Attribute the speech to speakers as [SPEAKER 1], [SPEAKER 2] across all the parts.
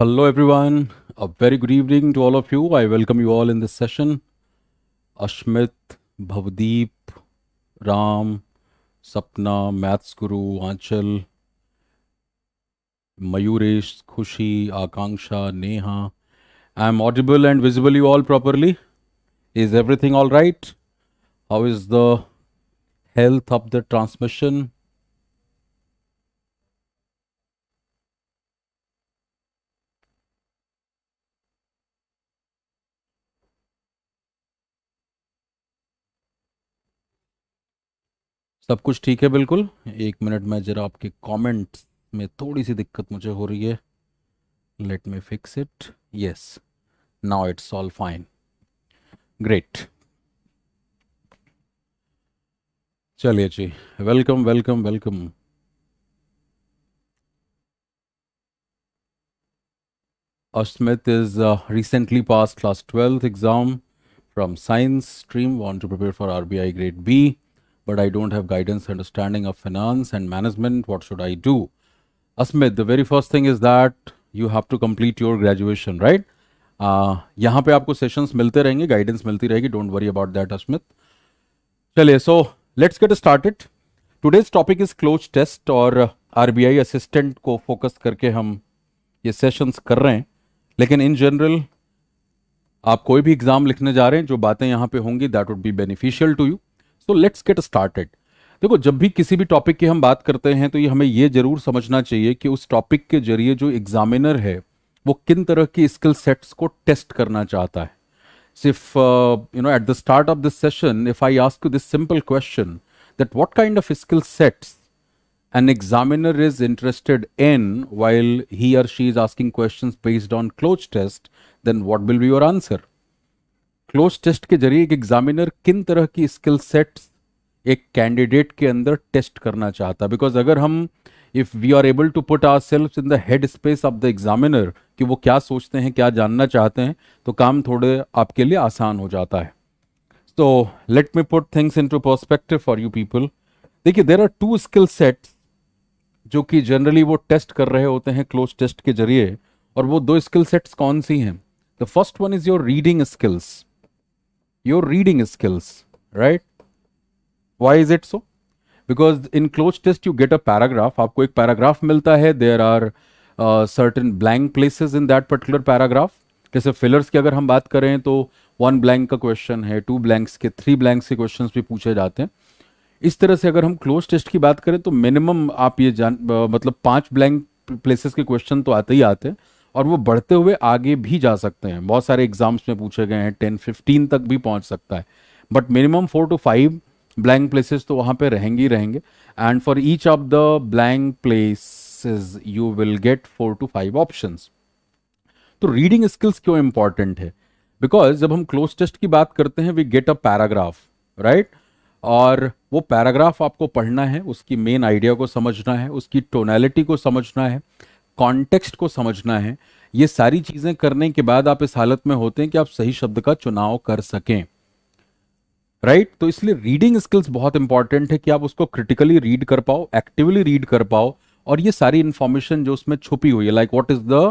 [SPEAKER 1] Hello everyone, a very good evening to all of you. I welcome you all in this session. Ashmit, Bhavdeep, Ram, Sapna, Maths Guru, Anchal, Mayuresh, Khushi, Akanksha, Neha. I am audible and visible you all properly. Is everything all right? How is the health of the transmission? सब कुछ ठीक है बिल्कुल एक minute में ज़रा आपके comment में थोड़ी सी दिक्कत मुझे हो रही है let me fix it yes now it's all fine great चलिए जी welcome welcome welcome Asmit is recently pass class twelfth exam from science stream want to prepare for RBI grade B but I don't have guidance, understanding of finance and management. What should I do? Asmit, the very first thing is that you have to complete your graduation, right? यहाँ पे आपको sessions मिलते रहेंगे guidance मिलती रहेगी don't worry about that Asmit चलिए so let's get started today's topic is cloze test और RBI assistant को फोकस करके हम ये सेशंस कर रहे हैं लेकिन इन जनरल आप कोई भी एग्ज़ाम लिखने जा रहे हैं जो बातें यहां पे होंगी that would be beneficial to you so let's get started देखो जब भी किसी भी टॉपिक की हम बात करते हैं तो ये हमें ये जरूर समझना चाहिए कि उस टॉपिक के जरिए जो एग्जामिनर है वो किन तरह की स्किल सेट्स को टेस्ट करना चाहता है सिर्फ you know at the start of this session if I ask you this simple question that what kind of skill sets an examiner is interested in while he or she is asking question based on cloze test then what will be your answer cloze test के जरिए एक examiner किन तरह की skill sets एक candidate के अंदर test करना चाहता है बिकॉज अगर हम if we are able to put our self in the head space of the examiner कि वो क्या सोचते हैं क्या जानना चाहते हैं तो काम थोड़े आपके लिए आसान हो जाता है तो let me put things in to perspective for you people देखिए there are two skill sets जो कि जनरली वो टेस्ट कर रहे होते हैं क्लोज टेस्ट के जरिए और वो दो स्किल सेट्स कौन सी हैं the first one is your reading skills your reading skills, right? Why is it so? Because in closed test you get a paragraph. aapko ek paragraph milta hai There are uh, certain blank places in that particular paragraph. जैसे fillers ki agar hum baat kare to one blank ka question hai two blanks ke three blanks ke questions bhi puche jate hain इस तरह से अगर हम cloze test की बात करें तो मिनिमम आप ये जान मतलब पांच ब्लैंक प्लेसेस के क्वेश्चन तो आते ही आते हैं और वो बढ़ते हुए आगे भी जा सकते हैं बहुत सारे एग्जाम्स में पूछे गए हैं टेन फिफ्टीन तक भी पहुंच सकता है but minimum four to five blank places तो वहाँ पे रहेंगे ही रहेंगे and for each of the blank places you will get four to five option तो रीडिंग स्किल्स क्यों इंपॉर्टेंट है बिकॉज जब हम क्लोज टेस्ट की बात करते हैं we get a paragraph right और वो पैराग्राफ आपको पढ़ना है उसकी मेन आइडिया को समझना है उसकी टोनैलिटी को समझना है कॉन्टेक्स्ट को समझना है ये सारी चीजें करने के बाद आप इस हालत में होते हैं कि आप सही शब्द का चुनाव कर सकें राइट right? तो इसलिए रीडिंग स्किल्स बहुत इंपॉर्टेंट है कि आप उसको क्रिटिकली रीड कर पाओ एक्टिवली रीड कर पाओ और ये सारी इंफॉर्मेशन जो उसमें छुपी हुई है like what is the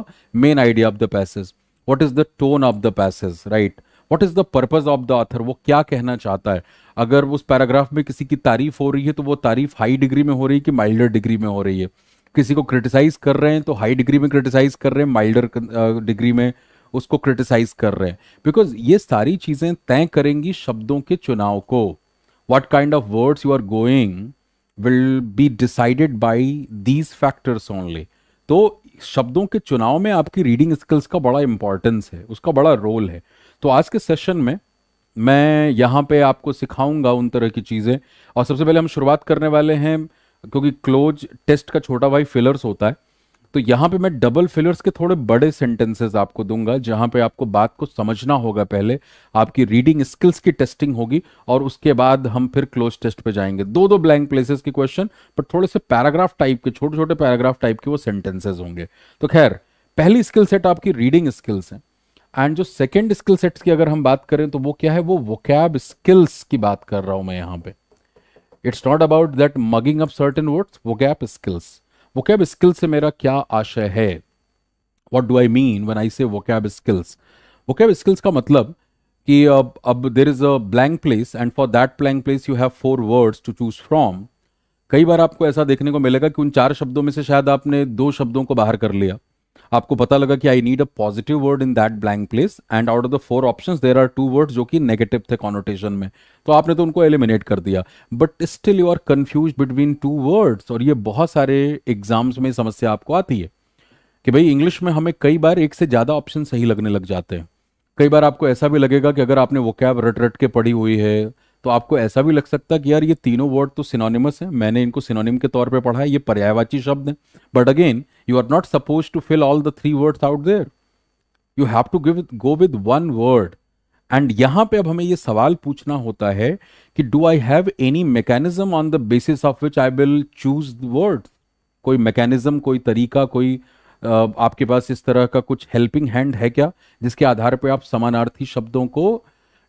[SPEAKER 1] main idea of the passage what is the tone of the passage right what is the purpose of the author वो क्या कहना चाहता है अगर उस पैराग्राफ में किसी की तारीफ हो रही है तो वो तारीफ हाई डिग्री में हो रही है कि माइल्डर डिग्री में हो रही है किसी को क्रिटिसाइज कर रहे हैं तो हाई डिग्री में क्रिटिसाइज कर रहे हैं माइल्डर डिग्री uh, में उसको क्रिटिसाइज कर रहे हैं बिकॉज ये सारी चीजें तय करेंगी शब्दों के चुनाव को what kind of words you are going will be decided by these factors only तो शब्दों के चुनाव में आपकी रीडिंग स्किल्स का बड़ा इंपॉर्टेंस है उसका बड़ा रोल है तो आज के सेशन में मैं यहाँ पे आपको सिखाऊंगा उन तरह की चीज़ें और सबसे पहले हम शुरुआत करने वाले हैं क्योंकि क्लोज टेस्ट का छोटा भाई फिलर्स होता है तो यहाँ पे मैं डबल फिलर्स के थोड़े बड़े सेंटेंसेस आपको दूंगा जहाँ पे आपको बात को समझना होगा पहले आपकी रीडिंग स्किल्स की टेस्टिंग होगी और उसके बाद हम फिर क्लोज टेस्ट पे जाएंगे दो दो ब्लैंक प्लेसेस के क्वेश्चन पर थोड़े से पैराग्राफ टाइप के छोटे छोटे पैराग्राफ टाइप के वो सेंटेंसेज होंगे तो खैर पहली स्किल सेट आपकी रीडिंग स्किल्स है एंड जो सेकेंड स्किल सेट्स की अगर हम बात करें तो वो क्या है वो वोकैब स्किल्स की बात कर रहा हूं मैं यहाँ पर it's not about that mugging up certain words gap skills vocab skills से मेरा क्या आशय है what do I mean when I say vocab skills vocab skills का मतलब कि अब अब there is a blank place and for that blank place you have four words to choose from कई बार आपको ऐसा देखने को मिलेगा कि उन चार शब्दों में से शायद आपने दो शब्दों को बाहर कर लिया आपको पता लगा कि I need a positive word in that blank place and out of the four option there are two word जो कि नेगेटिव थे कॉनोटेशन में तो आपने तो उनको एलिमिनेट कर दिया but still you are confuse between two words और ये बहुत सारे एग्जाम्स में समस्या आपको आती है कि भाई इंग्लिश में हमें कई बार एक से ज़्यादा ऑप्शन सही लगने लग जाते हैं कई बार आपको ऐसा भी लगेगा कि अगर आपने वो कैब रट रट के पढ़ी हुई है तो आपको ऐसा भी लग सकता है कि यार ये तीनों वर्ड तो सिनोनिमस हैं मैंने इनको सिनोनिम के तौर पे पढ़ा है ये पर्यायवाची शब्द हैं but again you are not suppose to fill all the three words out there you have to give go with one word and यहां पे अब हमें ये सवाल पूछना होता है कि do I have any mechanism on the basis of which I will choose word कोई मैकेनिज्म कोई तरीका कोई आपके पास इस तरह का कुछ हेल्पिंग हैंड है क्या जिसके आधार पर आप समानार्थी शब्दों को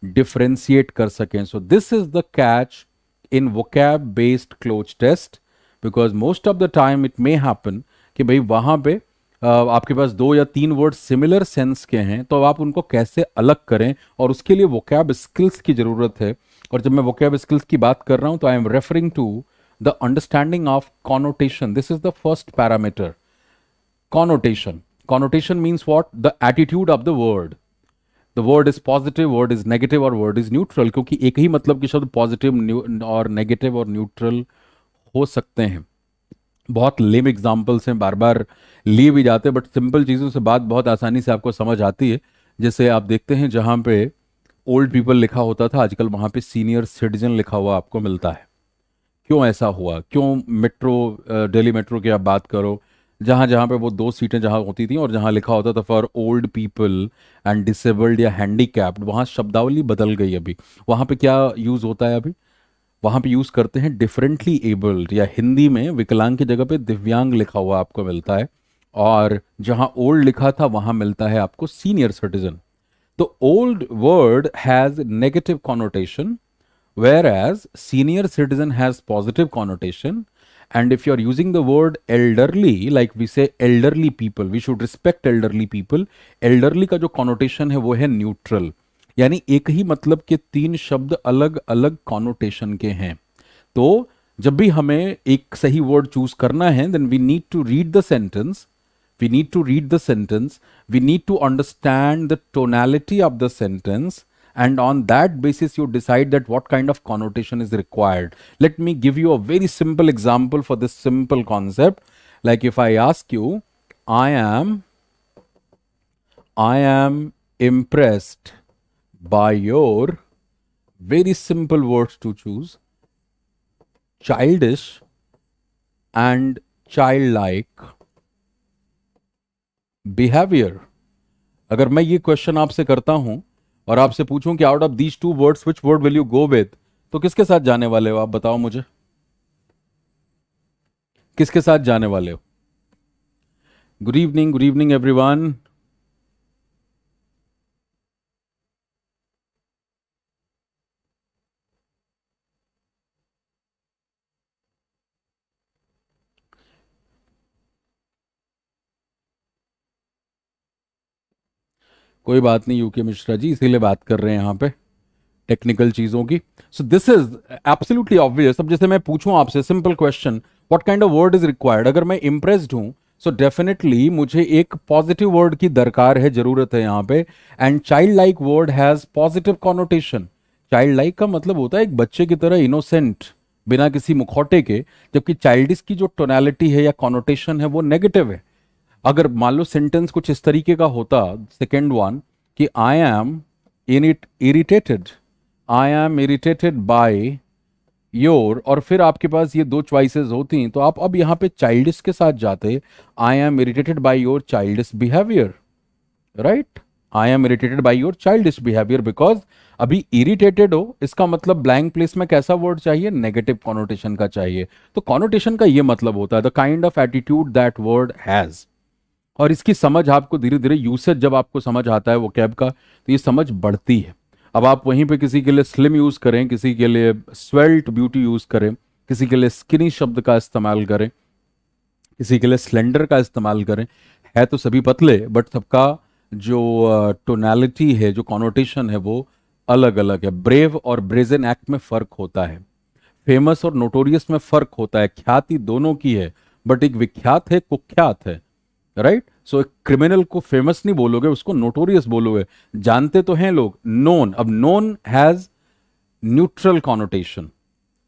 [SPEAKER 1] डिफ्रेंसिएट कर सकें so this is the catch in vocab based cloze test because most of the time it may happen कि भाई वहां पे आपके पास दो या तीन वर्ड सिमिलर सेंस के हैं तो आप उनको कैसे अलग करें और उसके लिए वोकैब स्किल्स की ज़रूरत है और जब मैं वोकैब स्किल्स की बात कर रहा हूं तो I am referring to the understanding of connotation this is the first parameter connotation connotation means what the attitude of the word the word is positive word is negative और word is neutral क्योंकि एक ही मतलब के शब्द positive और negative और neutral हो सकते हैं बहुत लेम एग्जाम्पल्स हैं बार बार लिए भी जाते हैं बट सिंपल चीज़ों से बात बहुत आसानी से आपको समझ आती है जैसे आप देखते हैं जहाँ पे ओल्ड पीपल लिखा होता था आजकल वहाँ पे सीनियर सिटीजन लिखा हुआ आपको मिलता है क्यों ऐसा हुआ क्यों मेट्रो डेली मेट्रो की आप बात करो जहाँ जहाँ पे वो दो सीटें जहाँ होती थी और जहाँ लिखा होता था for old people and disabled या हैंडी कैप्ड वहाँ शब्दावली बदल गई अभी वहाँ पे क्या यूज़ होता है अभी वहाँ पे यूज़ करते हैं डिफरेंटली एबल्ड या हिंदी में विकलांग की जगह पे दिव्यांग लिखा हुआ आपको मिलता है और जहाँ ओल्ड लिखा था वहाँ मिलता है आपको सीनियर सिटीजन तो old word has negative connotation whereas senior citizen has positive connotation And if you're using the word elderly, like we say elderly people, we should respect elderly people. Elderly ka jo connotation hai wo hai neutral. यानी एक ही मतलब के तीन शब्द अलग अलग connotation के हैं तो जब भी हमें एक सही वर्ड चूज करना है then we need to read the sentence we need to read the sentence we need to understand the tonality of the sentence and on that basis you decide that what kind of connotation is required let me give you a very simple example for this simple concept like if i ask you i am i am impressed by your very simple words to choose childish and childlike behavior अगर मैं ये question आपसे करता हूं और आपसे पूछूं कि out of these two words which word will you go with तो किसके साथ जाने वाले हो आप बताओ मुझे किसके साथ जाने वाले हो good evening good evening everyone कोई बात नहीं यूके मिश्रा जी इसीलिए बात कर रहे हैं यहाँ पे टेक्निकल चीज़ों की so this is absolutely obvious अब जैसे मैं पूछूं आपसे simple question what kind of word is required अगर मैं इंप्रेस्ड हूं सो so डेफिनेटली मुझे एक पॉजिटिव वर्ड की दरकार है जरूरत है यहाँ पे and childlike word has positive connotation childlike का मतलब होता है एक बच्चे की तरह इनोसेंट बिना किसी मुखौटे के जबकि चाइल्डिस की जो टोनैलिटी है या कॉनोटेशन है वो नेगेटिव है अगर मान लो सेंटेंस कुछ इस तरीके का होता सेकेंड वन कि I am irritated I am irritated by your और फिर आपके पास ये दो चॉइसेस होती तो आप अब यहाँ पे चाइल्डिस के साथ जाते I am irritated by your childish behaviour right I am irritated by your child behaviour because अभी इरिटेटेड हो इसका मतलब ब्लैंक प्लेस में कैसा वर्ड चाहिए नेगेटिव कॉनोटेशन का चाहिए तो कॉनोटेशन का ये मतलब होता है the kind of attitude that word has और इसकी समझ आपको धीरे धीरे यूसेज जब आपको समझ आता है वो कैब का तो ये समझ बढ़ती है अब आप वहीं पे किसी के लिए स्लिम यूज़ करें किसी के लिए स्वेल्ट ब्यूटी यूज़ करें किसी के लिए स्किनी शब्द का इस्तेमाल करें किसी के लिए स्लेंडर का इस्तेमाल करें है तो सभी पतले बट सबका जो टोनैलिटी है जो कॉनोटेशन है वो अलग अलग है ब्रेव और ब्रेजन एक्ट में फ़र्क होता है फेमस और नोटोरियस में फ़र्क होता है ख्याति दोनों की है बट एक विख्यात है कुख्यात है राइट सो एक क्रिमिनल को फेमस नहीं बोलोगे उसको नोटोरियस बोलोगे जानते तो हैं लोग नोन अब known has neutral connotation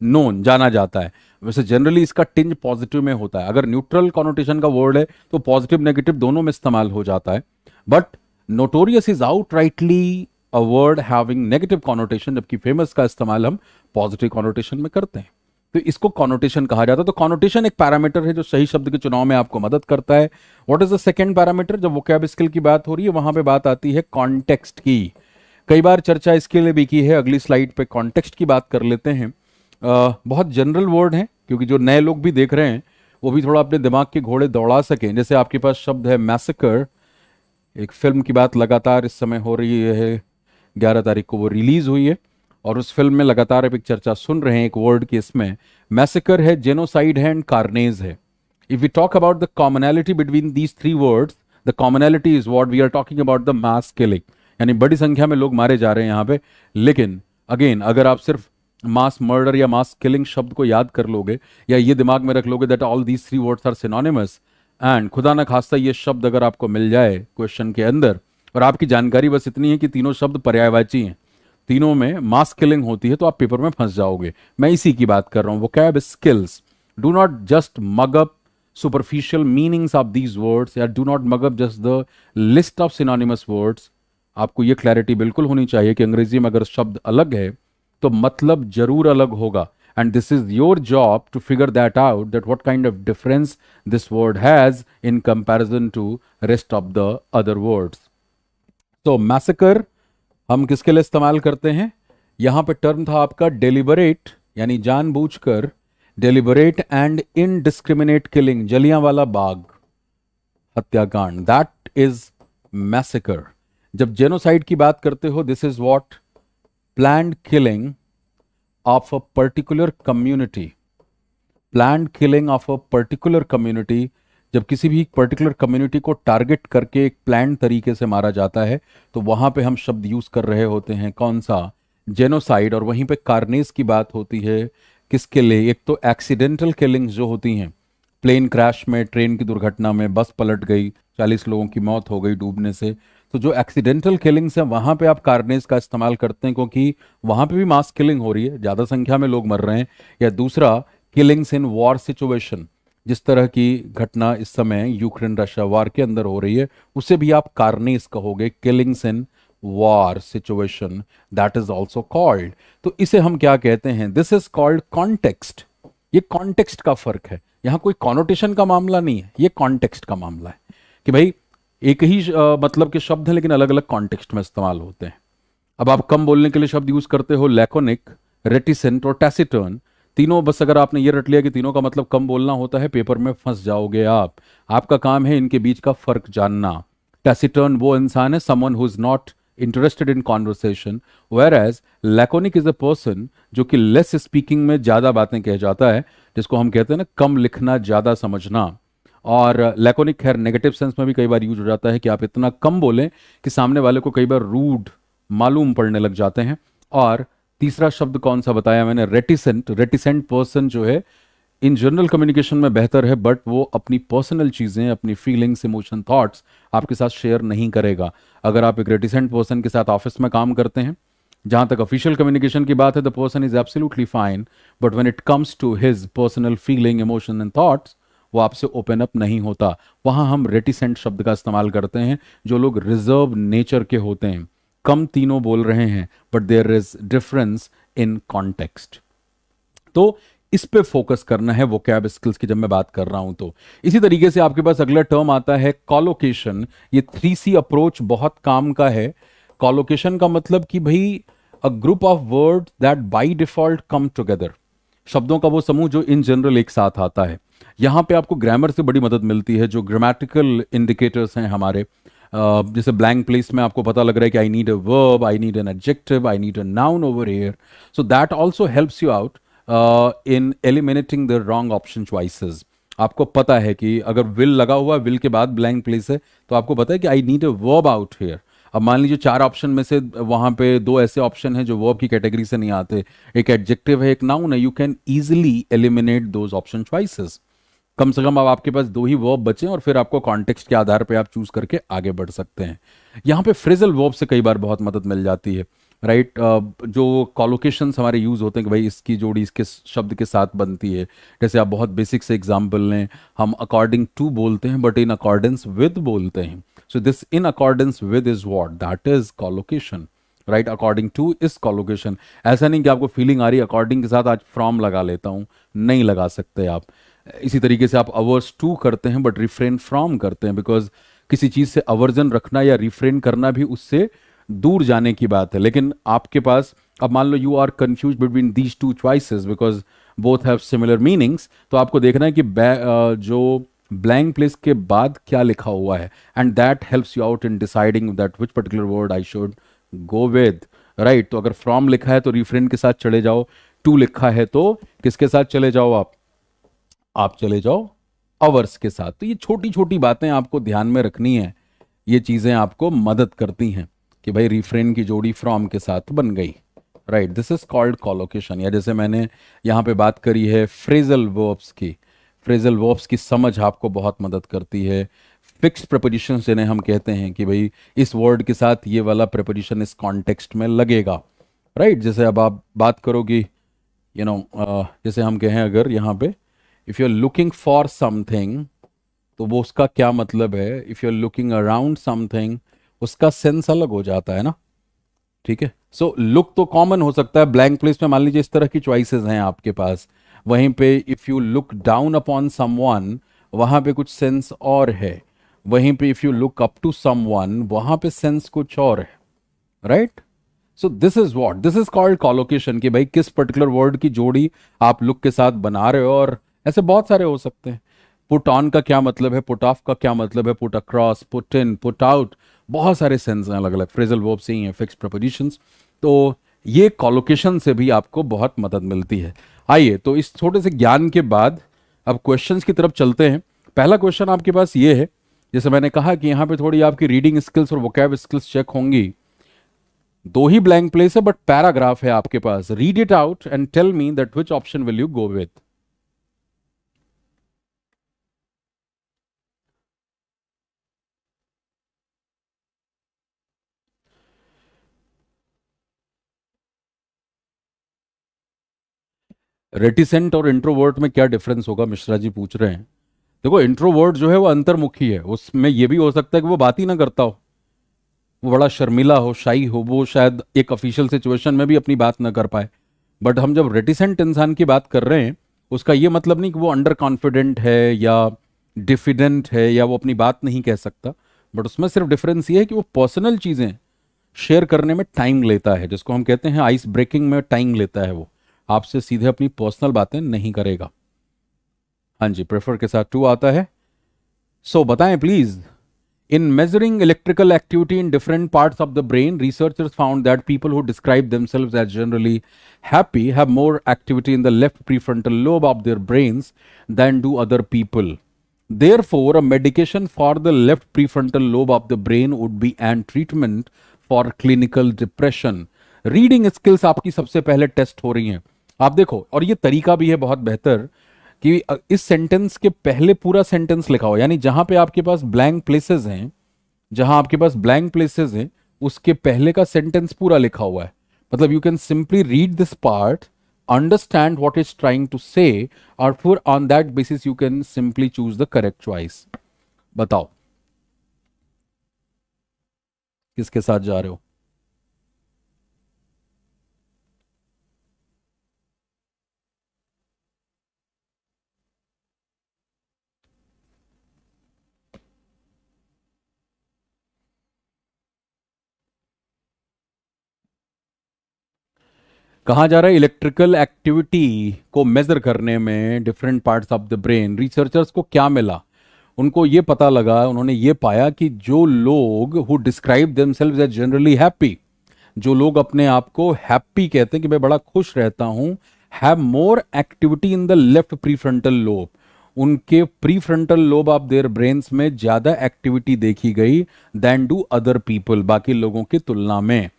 [SPEAKER 1] known जाना जाता है वैसे जनरली इसका टिंज पॉजिटिव में होता है अगर न्यूट्रल कॉनोटेशन का वर्ड है तो पॉजिटिव नेगेटिव दोनों में इस्तेमाल हो जाता है but notorious is outrightly a word having negative connotation जबकि फेमस का इस्तेमाल हम पॉजिटिव कॉनोटेशन में करते हैं तो इसको कॉनोटेशन कहा जाता है तो कॉनोटेशन एक पैरामीटर है जो सही शब्द के चुनाव में आपको मदद करता है what is the second parameter जब कैब स्किल की बात हो रही है वहां पे बात आती है कॉन्टेक्स्ट की कई बार चर्चा इसके लिए भी की है अगली स्लाइड पे कॉन्टेक्स्ट की बात कर लेते हैं आ, बहुत जनरल वर्ड है क्योंकि जो नए लोग भी देख रहे हैं वो भी थोड़ा अपने दिमाग के घोड़े दौड़ा सकें जैसे आपके पास शब्द है मैसेकर एक फिल्म की बात लगातार इस समय हो रही है ग्यारह तारीख को वो रिलीज हुई है और उस फिल्म में लगातार आप एक चर्चा सुन रहे हैं एक वर्ड की इसमें मैसेकर है जेनोसाइड है एंड कार्नेज है if you talk about the commonality between these three words the commonality is what we are talking about the mass killing यानी बड़ी संख्या में लोग मारे जा रहे हैं यहाँ पे लेकिन अगेन अगर आप सिर्फ मास मर्डर या मास किलिंग शब्द को याद कर लोगे या ये दिमाग में रख लोगे that all these three words are synonymous and खुदा न खास्ता ये शब्द अगर आपको मिल जाए क्वेश्चन के अंदर और आपकी जानकारी बस इतनी है कि तीनों शब्द पर्यायवाची हैं तीनों में मास किलिंग होती है तो आप पेपर में फंस जाओगे मैं इसी की बात कर रहा हूं vocab skills do not just mug up superficial meanings of these words या do not mug up just the list of synonymous words आपको ये क्लैरिटी बिल्कुल होनी चाहिए कि अंग्रेजी में अगर शब्द अलग है तो मतलब जरूर अलग होगा and this is your job to figure that out that what kind of difference this word has in comparison to rest of the other words so massacre हम किसके लिए इस्तेमाल करते हैं यहां पे टर्म था आपका डेलिबरेट यानी जानबूझकर deliberate and indiscriminate killing Jallianwala Bagh हत्याकांड दैट इज मैसेकर जब जेनोसाइड की बात करते हो this is what planned killing of a particular community planned killing of a particular community जब किसी भी पर्टिकुलर कम्युनिटी को टारगेट करके एक प्लान तरीके से मारा जाता है तो वहाँ पे हम शब्द यूज़ कर रहे होते हैं कौन सा जेनोसाइड और वहीं पे कार्नेस की बात होती है किसके लिए एक तो एक्सीडेंटल किलिंग्स जो होती हैं प्लेन क्रैश में ट्रेन की दुर्घटना में बस पलट गई चालीस लोगों की मौत हो गई डूबने से तो जो एक्सीडेंटल किलिंग्स हैं वहाँ पे आप कार्नेस का इस्तेमाल करते हैं क्योंकि वहाँ पे भी मास किलिंग हो रही है ज़्यादा संख्या में लोग मर रहे हैं या दूसरा किलिंग्स इन वॉर सिचुएशन जिस तरह की घटना इस समय यूक्रेन रशिया वार के अंदर हो रही है उसे भी आप कार्नेस कहोगे killings in war situation that is also called तो इसे हम क्या कहते हैं दिस इज कॉल्ड कॉन्टेक्स्ट ये कॉन्टेक्स्ट का फर्क है यहां कोई कॉनोटेशन का मामला नहीं है ये कॉन्टेक्स्ट का मामला है कि भाई एक ही आ, मतलब के शब्द हैं लेकिन अलग अलग कॉन्टेक्स्ट में इस्तेमाल होते हैं अब आप कम बोलने के लिए शब्द यूज करते हो लेकोनिक रेटिसेंट और टेसिटर्न तीनों बस अगर आपने ये रट लिया कि तीनों का मतलब कम बोलना होता है पेपर में फंस जाओगे आप आपका काम है इनके बीच का फर्क जानना टेसिटर्न वो इंसान है someone who is not interested in conversation whereas laconic is a person जो कि लेस स्पीकिंग में ज़्यादा बातें कह जाता है जिसको हम कहते हैं ना कम लिखना ज़्यादा समझना और लैकोनिक खैर नेगेटिव सेंस में भी कई बार यूज हो जाता है कि आप इतना कम बोलें कि सामने वाले को कई बार रूड मालूम पड़ने लग जाते हैं और तीसरा शब्द कौन सा बताया मैंने रेटिसेंट रेटिसेंट पर्सन जो है इन जनरल कम्युनिकेशन में बेहतर है बट वो अपनी पर्सनल चीज़ें अपनी फीलिंग्स इमोशन थॉट्स आपके साथ शेयर नहीं करेगा अगर आप एक रेटिसेंट पर्सन के साथ ऑफिस में काम करते हैं जहां तक ऑफिशियल कम्युनिकेशन की बात है the person is absolutely fine but when it comes to his personal feeling emotion and thoughts वो आपसे ओपन अप नहीं होता वहां हम रेटिसेंट शब्द का इस्तेमाल करते हैं जो लोग रिजर्व नेचर के होते हैं कम तीनों बोल रहे हैं but there is difference in context तो इस पे फोकस करना है वो कैब स्किल्स की जब मैं बात कर रहा हूं तो इसी तरीके से आपके पास अगला टर्म आता है कॉलोकेशन ये थ्री सी अप्रोच बहुत काम का है कॉलोकेशन का मतलब कि भाई a group of word that by default come together शब्दों का वो समूह जो इन जनरल एक साथ आता है यहां पे आपको ग्रामर से बड़ी मदद मिलती है जो ग्रामेटिकल इंडिकेटर्स हैं हमारे Uh, जैसे ब्लैंक प्लेस में आपको पता लग रहा है कि I need a verb I need an adjective I need a noun over here so that also helps you out in eliminating the wrong option choices आपको पता है कि अगर विल लगा हुआ विल के बाद ब्लैंक प्लेस है तो आपको पता है कि I need a verb out here अब मान लीजिए चार ऑप्शन में से वहाँ पे दो ऐसे ऑप्शन हैं जो वर्ब की कैटेगरी से नहीं आते एक एडजेक्टिव है एक नाउन है you can easily eliminate those option choices कम से कम अब आपके पास दो ही वर्ब बचे और फिर आपको कॉन्टेक्स्ट के आधार पर आप चूज करके आगे बढ़ सकते हैं यहाँ पे फ्रेजल वर्ब से कई बार बहुत मदद मिल जाती है राइट right? जो कॉलोकेशन हमारे यूज़ होते हैं कि भाई इसकी जोड़ी इसके शब्द के साथ बनती है जैसे आप बहुत बेसिक से एग्जांपल लें हम अकॉर्डिंग टू बोलते हैं बट इन अकॉर्डेंस विद बोलते हैं so this in accordance with is what that is collocation right according to is collocation ऐसा नहीं कि आपको फीलिंग आ रही अकॉर्डिंग के साथ आज फ्रॉम लगा लेता हूँ नहीं लगा सकते आप इसी तरीके से आप अवर्स टू करते हैं बट रिफ्रेन फ्रॉम करते हैं बिकॉज किसी चीज़ से अवर्जन रखना या रिफ्रेन करना भी उससे दूर जाने की बात है लेकिन आपके पास अब मान लो you are confuse between these two choices because both have similar meanings तो आपको देखना है कि जो ब्लैंक प्लेस के बाद क्या लिखा हुआ है and that helps you out in deciding that which particular word I should go with right तो अगर फ्रॉम लिखा है तो रिफ्रेंड के साथ चले जाओ टू लिखा है तो किसके साथ चले जाओ आप आप चले जाओ अवर्स के साथ तो ये छोटी छोटी बातें आपको ध्यान में रखनी है ये चीज़ें आपको मदद करती हैं कि भाई रिफ्रेन की जोड़ी फ्रॉम के साथ बन गई right this is called collocation या जैसे मैंने यहाँ पे बात करी है फ्रेजल वर्ब्स की फ्रेजल वर्ब्स की समझ आपको बहुत मदद करती है फिक्स प्रपोजिशन जिन्हें हम कहते हैं कि भाई इस वर्ड के साथ ये वाला प्रपोजिशन इस कॉन्टेक्स्ट में लगेगा राइट right? जैसे अब आप बात करोगी यू you नो know, जैसे हम कहें अगर यहाँ पे if you are looking for something तो वो उसका क्या मतलब है if you are looking around something उसका सेंस अलग हो जाता है ना ठीक है सो लुक तो कॉमन हो सकता है ब्लैंक प्लेस में मान लीजिए इस तरह की चॉइसेस हैं आपके पास वहीं पे if you look down upon someone वहां पे कुछ सेंस और है वहीं पे if you look up to someone वहां पे सेंस कुछ और है right so this is what this is called collocation कि भाई किस पर्टिकुलर वर्ड की जोड़ी आप लुक के साथ बना रहे हो और ऐसे बहुत सारे हो सकते हैं पुट ऑन का क्या मतलब है पुट ऑफ का क्या मतलब है put across put in put out बहुत सारे सेंस हैं अलग अलग फ्रेजल वर्ब्स ही हैं फिक्स प्रपोजिशंस तो ये कॉलोकेशन से भी आपको बहुत मदद मिलती है आइए तो इस छोटे से ज्ञान के बाद अब क्वेश्चन की तरफ चलते हैं पहला क्वेश्चन आपके पास ये है जैसे मैंने कहा कि यहाँ पे थोड़ी आपकी रीडिंग स्किल्स और वोकैब स्किल्स चेक होंगी दो ही ब्लैंक प्लेस है बट पैराग्राफ है आपके पास read it out and tell me that which option will you go with reticent और इंट्रोवर्ट में क्या डिफरेंस होगा मिश्रा जी पूछ रहे हैं देखो इंट्रोवर्ट जो है वो अंतर्मुखी है उसमें ये भी हो सकता है कि वो बात ही ना करता हो वो बड़ा शर्मिला हो शाही हो वो शायद एक ऑफिशियल सिचुएशन में भी अपनी बात ना कर पाए बट हम जब रेटिसेंट इंसान की बात कर रहे हैं उसका ये मतलब नहीं कि वो अंडर कॉन्फिडेंट है या डिफिडेंट है या वो अपनी बात नहीं कह सकता बट उसमें सिर्फ डिफरेंस ये है कि वो पर्सनल चीज़ें शेयर करने में टाइम लेता है जिसको हम कहते हैं आइस ब्रेकिंग में टाइम लेता है वो आपसे सीधे अपनी पर्सनल बातें नहीं करेगा हां जी प्रेफर के साथ टू आता है सो so, बताएं please in measuring electrical activity in different part of the brain researchers found that people who describe themselves as generally happy have more activity in the left prefrontal lobe of their brains than do other people therefore a medication for the left prefrontal lobe of the brain would be and treatment for clinical depression reading skills आपकी सबसे पहले test हो रही हैं आप देखो और ये तरीका भी है बहुत बेहतर कि इस सेंटेंस के पहले पूरा सेंटेंस लिखा हो यानी जहां पे आपके पास ब्लैंक प्लेसेस हैं जहां आपके पास ब्लैंक प्लेसेस हैं उसके पहले का सेंटेंस पूरा लिखा हुआ है मतलब you can simply read this part understand what is trying to say और फिर on that basis you can simply choose the correct choice बताओ किसके साथ जा रहे हो कहा जा रहा है इलेक्ट्रिकल एक्टिविटी को मेजर करने में different parts of the brain researchers को क्या मिला उनको ये पता लगा उन्होंने ये पाया कि जो लोग who describe themselves as generally happy जो लोग अपने आप को हैप्पी कहते हैं कि मैं बड़ा खुश रहता हूँ have more activity in the left prefrontal lobe उनके prefrontal lobe of their brains में ज़्यादा एक्टिविटी देखी गई देन डू अदर पीपल बाकी लोगों की तुलना में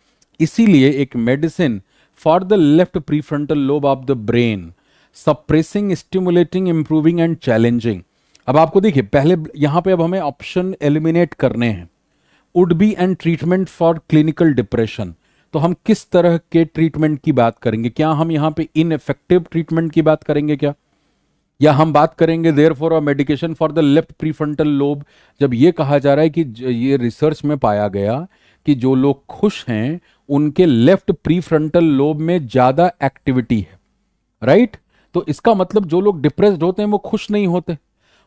[SPEAKER 1] इसीलिए एक medicine for the left prefrontal lobe of the brain suppressing stimulating improving and challenging अब आपको देखिए पहले यहां पे अब हमें ऑप्शन एलिमिनेट करने हैं would be and treatment for clinical depression तो हम किस तरह के ट्रीटमेंट की बात करेंगे क्या हम यहां पे इनफेक्टिव ट्रीटमेंट की बात करेंगे क्या या हम बात करेंगे therefore a medication for the left prefrontal lobe जब ये कहा जा रहा है कि ये रिसर्च में पाया गया कि जो लोग खुश हैं उनके लेफ्ट प्री फ्रंटल लोब में ज़्यादा एक्टिविटी है राइट तो इसका मतलब जो लोग डिप्रेस्ड होते हैं वो खुश नहीं होते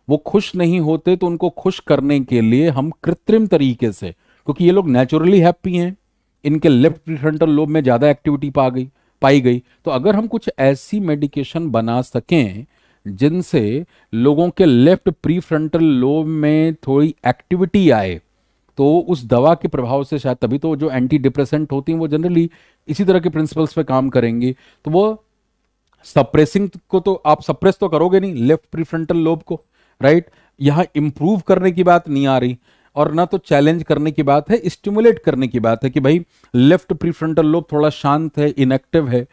[SPEAKER 1] वो खुश नहीं होते तो उनको खुश करने के लिए हम कृत्रिम तरीके से क्योंकि ये लोग नेचुरली हैप्पी हैं इनके लेफ्ट प्री फ्रंटल लोब में ज़्यादा एक्टिविटी पा गई पाई गई तो अगर हम कुछ ऐसी मेडिकेशन बना सकें जिनसे लोगों के लेफ्ट प्री फ्रंटल लोब में थोड़ी एक्टिविटी आए तो उस दवा के प्रभाव से शायद तभी तो जो एंटी डिप्रेसेंट होती हैं वो जनरली इसी तरह के प्रिंसिपल्स पे काम करेंगी तो वो सप्रेसिंग को तो आप सप्रेस तो करोगे नहीं लेफ्ट प्रीफ्रंटल लोब को राइट यहाँ इम्प्रूव करने की बात नहीं आ रही और ना तो चैलेंज करने की बात है स्टिमुलेट करने की बात है कि भाई लेफ्ट प्रीफ्रंटल लोब थोड़ा शांत है इनएक्टिव है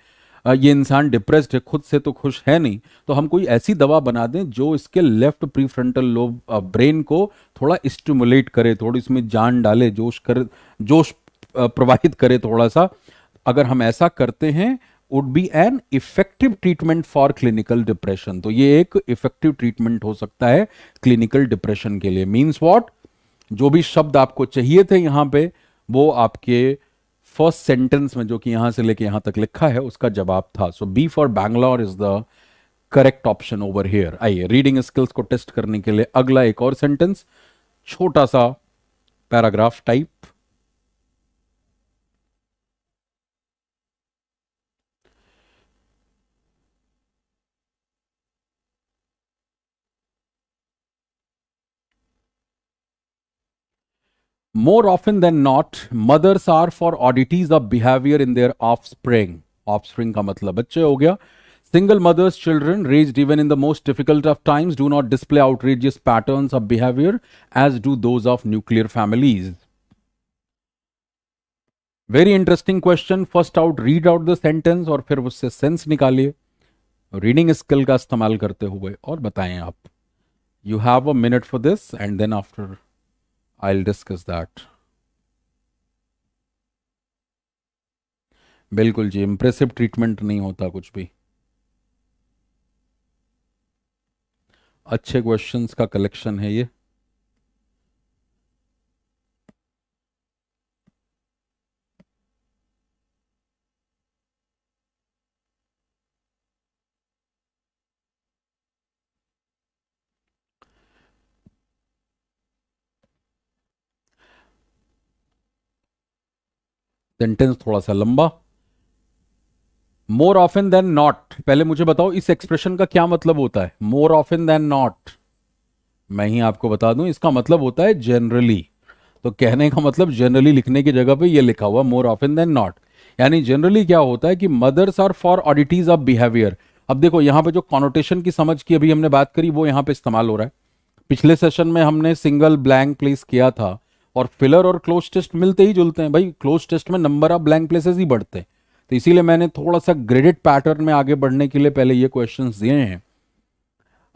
[SPEAKER 1] ये इंसान डिप्रेस्ड है खुद से तो खुश है नहीं तो हम कोई ऐसी दवा बना दें जो इसके left prefrontal lobe brain को थोड़ा स्टिमुलेट करे थोड़ी इसमें जान डाले जोश कर जोश प्रवाहित करे थोड़ा सा अगर हम ऐसा करते हैं would be an effective treatment for clinical depression तो ये एक इफेक्टिव ट्रीटमेंट हो सकता है क्लिनिकल डिप्रेशन के लिए मीन्स वॉट जो भी शब्द आपको चाहिए थे यहाँ पे वो आपके फर्स्ट सेंटेंस में जो कि यहां से लेके यहां तक लिखा है उसका जवाब था so B for Bangalore is the correct option over here आइए रीडिंग स्किल्स को टेस्ट करने के लिए अगला एक और सेंटेंस छोटा सा paragraph type more often than not mothers are for oddities of behavior in their offspring offspring single mothers children raised even in the most difficult of times do not display outrageous patterns of behavior as do those of nuclear families very interesting question first out read out the sentence or fir sense nikaliye reading skill ka istemal karte hue aur bataye aap you have a minute for this and then after I'll discuss that. बिल्कुल जी impressive treatment नहीं होता कुछ भी अच्छे questions का collection है ये sentence थोड़ा सा लंबा मोर ऑफन देन नॉट पहले मुझे बताओ इस एक्सप्रेशन का क्या मतलब होता है मोर ऑफन देन नॉट मैं ही आपको बता दूं इसका मतलब होता है जनरली तो कहने का मतलब जनरली लिखने की जगह पे ये लिखा हुआ मोर ऑफन देन नॉट यानी जनरली क्या होता है कि mothers are for oddities of behaviour अब देखो यहां पे जो कॉनोटेशन की समझ की अभी हमने बात करी वो यहां पे इस्तेमाल हो रहा है पिछले सेशन में हमने सिंगल ब्लैंक प्लेस किया था और फिलर और क्लोज टेस्ट मिलते ही जुलते हैं भाई क्लोज टेस्ट में नंबर ऑफ ब्लैंक प्लेसेस ही बढ़ते हैं तो इसीलिए मैंने थोड़ा सा ग्रेडिट पैटर्न में आगे बढ़ने के लिए पहले ये क्वेश्चन दिए हैं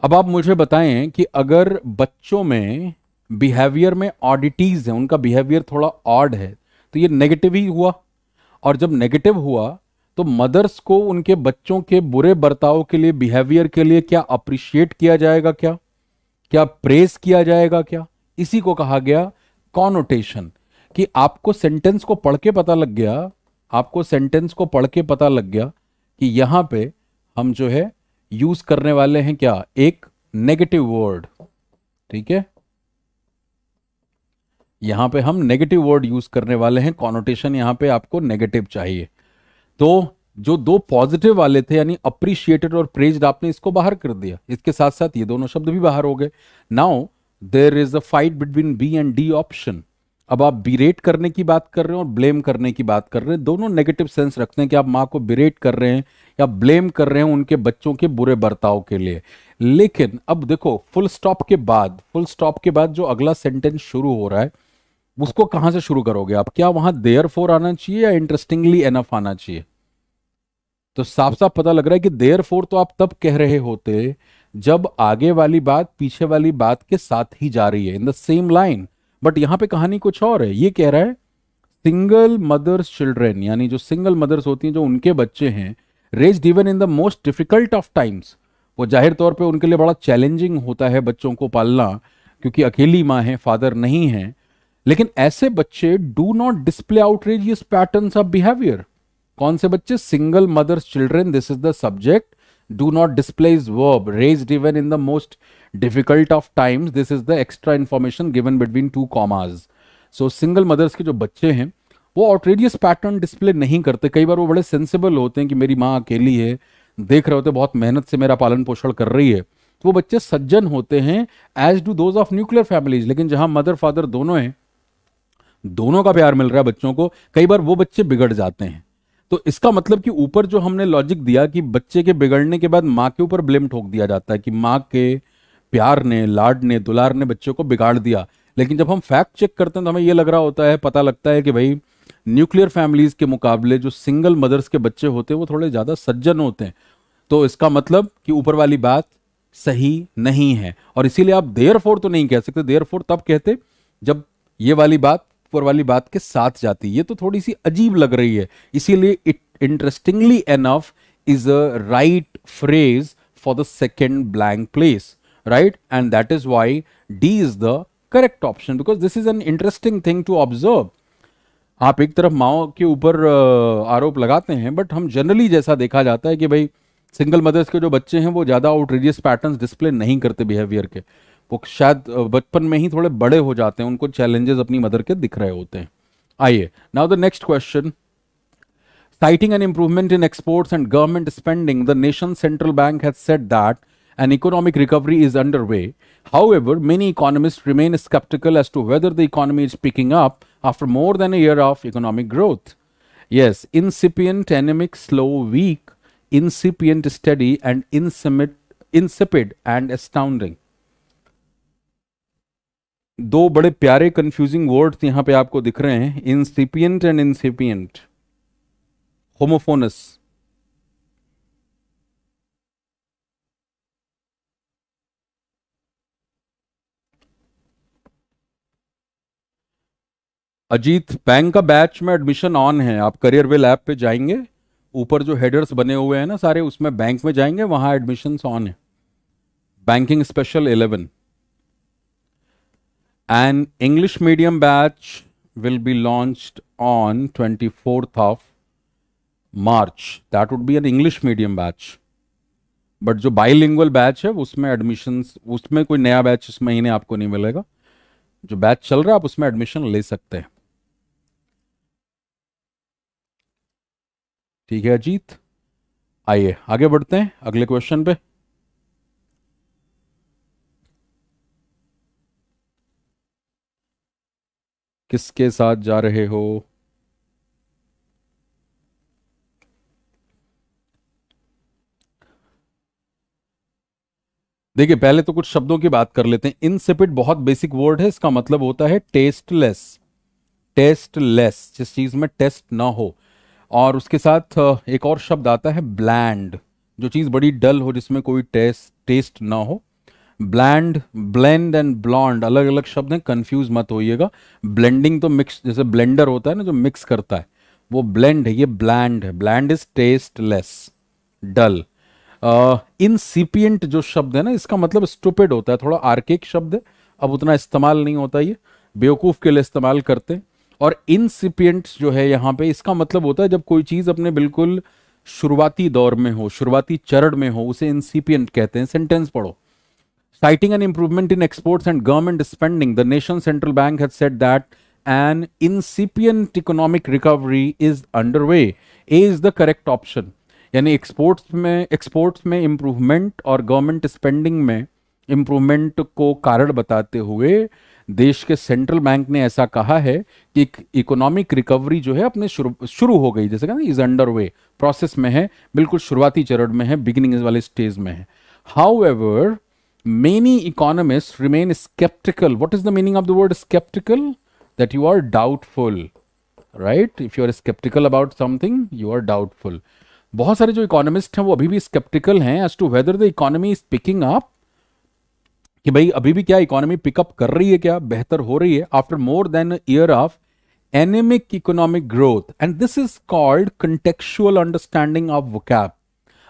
[SPEAKER 1] अब आप मुझे बताएं कि अगर बच्चों में बिहेवियर में ऑडिटीज है उनका बिहेवियर थोड़ा ऑड है तो ये नेगेटिव ही हुआ और जब नेगेटिव हुआ तो मदर्स को उनके बच्चों के बुरे बर्ताव के लिए बिहेवियर के लिए क्या अप्रिशिएट किया जाएगा क्या क्या प्रेस किया जाएगा क्या इसी को कहा गया कॉनोटेशन कि आपको सेंटेंस को पढ़ के पता लग गया आपको सेंटेंस को पढ़ के पता लग गया कि यहां पे हम जो है यूज करने वाले हैं क्या एक नेगेटिव वर्ड ठीक है यहां पे हम नेगेटिव वर्ड यूज करने वाले हैं कॉनोटेशन यहां पे आपको नेगेटिव चाहिए तो जो दो पॉजिटिव वाले थे यानी अप्रिशिएटेड और प्रेज्ड आपने इसको बाहर कर दिया इसके साथ साथ ये दोनों शब्द भी बाहर हो गए now there is a fight between B and D option अब आप बिरेट करने की बात कर रहे हैं और ब्लेम करने की बात कर रहे हैं दोनों नेगेटिव सेंस रखते हैं कि आप माँ को बिरेट कर रहे हैं या ब्लेम कर रहे हैं उनके बच्चों के बुरे बर्ताव के लिए लेकिन अब देखो फुल स्टॉप के बाद फुल स्टॉप के बाद जो अगला सेंटेंस शुरू हो रहा है उसको कहां से शुरू करोगे आप क्या वहां देयर फोर आना चाहिए या इंटरेस्टिंगली एनफ आना चाहिए तो साफ साफ पता लग रहा है कि देयर फोर तो आप तब कह रहे होते जब आगे वाली बात पीछे वाली बात के साथ ही जा रही है in the same line but यहां पे कहानी कुछ और है ये कह रहा है सिंगल मदर्स चिल्ड्रेन यानी जो सिंगल मदर्स होती हैं जो उनके बच्चे हैं raise even in the most difficult of times वो जाहिर तौर पे उनके लिए बड़ा चैलेंजिंग होता है बच्चों को पालना क्योंकि अकेली माँ है फादर नहीं है लेकिन ऐसे बच्चे do not display outrageous pattern of behaviour कौन से बच्चे single mothers children this is the subject do not displays verb raised even in the most difficult of times this is the extra information given between two commas so single mothers के जो बच्चे हैं वो outrageous pattern display नहीं करते कई बार वो बड़े सेंसिबल होते हैं कि मेरी माँ अकेली है देख रहे होते बहुत मेहनत से मेरा पालन पोषण कर रही है तो वो बच्चे सज्जन होते हैं as do those of nuclear families लेकिन जहां मदर फादर दोनों हैं दोनों का प्यार मिल रहा है बच्चों को कई बार वो बच्चे बिगड़ जाते हैं तो इसका मतलब कि ऊपर जो हमने लॉजिक दिया कि बच्चे के बिगड़ने के बाद माँ के ऊपर ब्लेम ठोक दिया जाता है कि माँ के प्यार ने लाड ने दुलार ने बच्चे को बिगाड़ दिया लेकिन जब हम फैक्ट चेक करते हैं तो हमें यह लग रहा होता है पता लगता है कि भाई न्यूक्लियर फैमिलीज के मुकाबले जो सिंगल मदर्स के बच्चे होते हैं वो थोड़े ज़्यादा सज्जन होते हैं तो इसका मतलब कि ऊपर वाली बात सही नहीं है और इसीलिए आप देर फोर तो नहीं कह सकते देर फोर तब कहते जब ये वाली बात ऊपर वाली बात के साथ जाती है ये तो थोड़ी सी अजीब लग रही है इसीलिए it interestingly enough is a right phrase for the second blank place right and that is why D is the correct option because this is an interesting thing to observe आप एक तरफ माओ के ऊपर आरोप लगाते हैं बट हम generally जैसा देखा जाता है कि भाई सिंगल मदर्स के जो बच्चे हैं वो ज़्यादा आउटरीजियस पैटर्न्स डिस्प्ले नहीं करते बिहेवियर के वो शायद बचपन में ही थोड़े बड़े हो जाते हैं उनको चैलेंजेस अपनी मदर के दिख रहे होते हैं आइए now the next question citing an improvement in exports and government spending the nation central bank has set that an economic recovery is underway however many economists remain sceptical as to whether the economy is picking up after more than year of economic growth yes incipient anaemic slow weak incipient study and इनसिमिट insipid and astounding दो बड़े प्यारे confusing words यहां पे आपको दिख रहे हैं incipient and incipient homophones Ajit bank का बैच में एडमिशन ऑन है आप करियर वेल ऐप पे जाएंगे ऊपर जो हेडर्स बने हुए हैं ना सारे उसमें बैंक में जाएंगे वहां एडमिशन ऑन है banking special eleven An English medium batch will be launched on 24th of March. That would be an English medium batch. But जो बाईलिंगुअल बैच है उसमें एडमिशंस उसमें कोई नया बैच इस महीने आपको नहीं मिलेगा जो बैच चल रहा है आप उसमें एडमिशन ले सकते हैं ठीक है अजीत आइए आगे बढ़ते हैं अगले क्वेश्चन पे किसके साथ जा रहे हो देखिए पहले तो कुछ शब्दों की बात कर लेते हैं इनसेपिट बहुत बेसिक वर्ड है इसका मतलब होता है टेस्टलेस टेस्टलेस जिस चीज में टेस्ट ना हो और उसके साथ एक और शब्द आता है ब्लैंड जो चीज बड़ी डल हो जिसमें कोई टेस्ट टेस्ट ना हो ब्लैंड ब्लेंड एंड ब्लॉन्ड अलग अलग शब्द हैं कंफ्यूज मत होइएगा ब्लेंडिंग तो मिक्स जैसे ब्लेंडर होता है ना जो मिक्स करता है वो ब्लेंड है ये ब्लैंड है bland is tasteless dull incipient जो शब्द है ना इसका मतलब स्टूपिड होता है थोड़ा आर्किक शब्द है अब उतना इस्तेमाल नहीं होता ये बेवकूफ़ के लिए इस्तेमाल करते हैं और इनसिपियंट जो है यहाँ पे इसका मतलब होता है जब कोई चीज़ अपने बिल्कुल शुरुआती दौर में हो शुरुआती चरण में हो उसे इंसिपियंट कहते हैं सेंटेंस पढ़ो Citing an improvement in exports and government spending, the nation's central bank has said that an incipient economic recovery is underway. A is the correct option. यानी एक्सपोर्ट्स में एक्सपोर्ट्स में इम्प्रूवमेंट और government spending में improvement को कारण बताते हुए देश के सेंट्रल बैंक ने ऐसा कहा है कि इकोनॉमिक रिकवरी जो है अपने शुरू शुरू हो गई जैसे कहना इज अंडर वे प्रोसेस में है बिल्कुल शुरुआती चरण में है बिगिनिंग वाले स्टेज में है however many economists remain skeptical. What is the meaning of the word skeptical? That you are doubtful, right? If you are skeptical about something, you are doubtful. बहुत सारे जो इकोनॉमिस्ट हैं वो अभी भी स्केप्टिकल हैं as to whether the economy is picking up कि भाई अभी भी क्या इकोनॉमी पिकअप कर रही है क्या बेहतर हो रही है after more than year of anaemic economic growth and this is called contextual understanding of vocab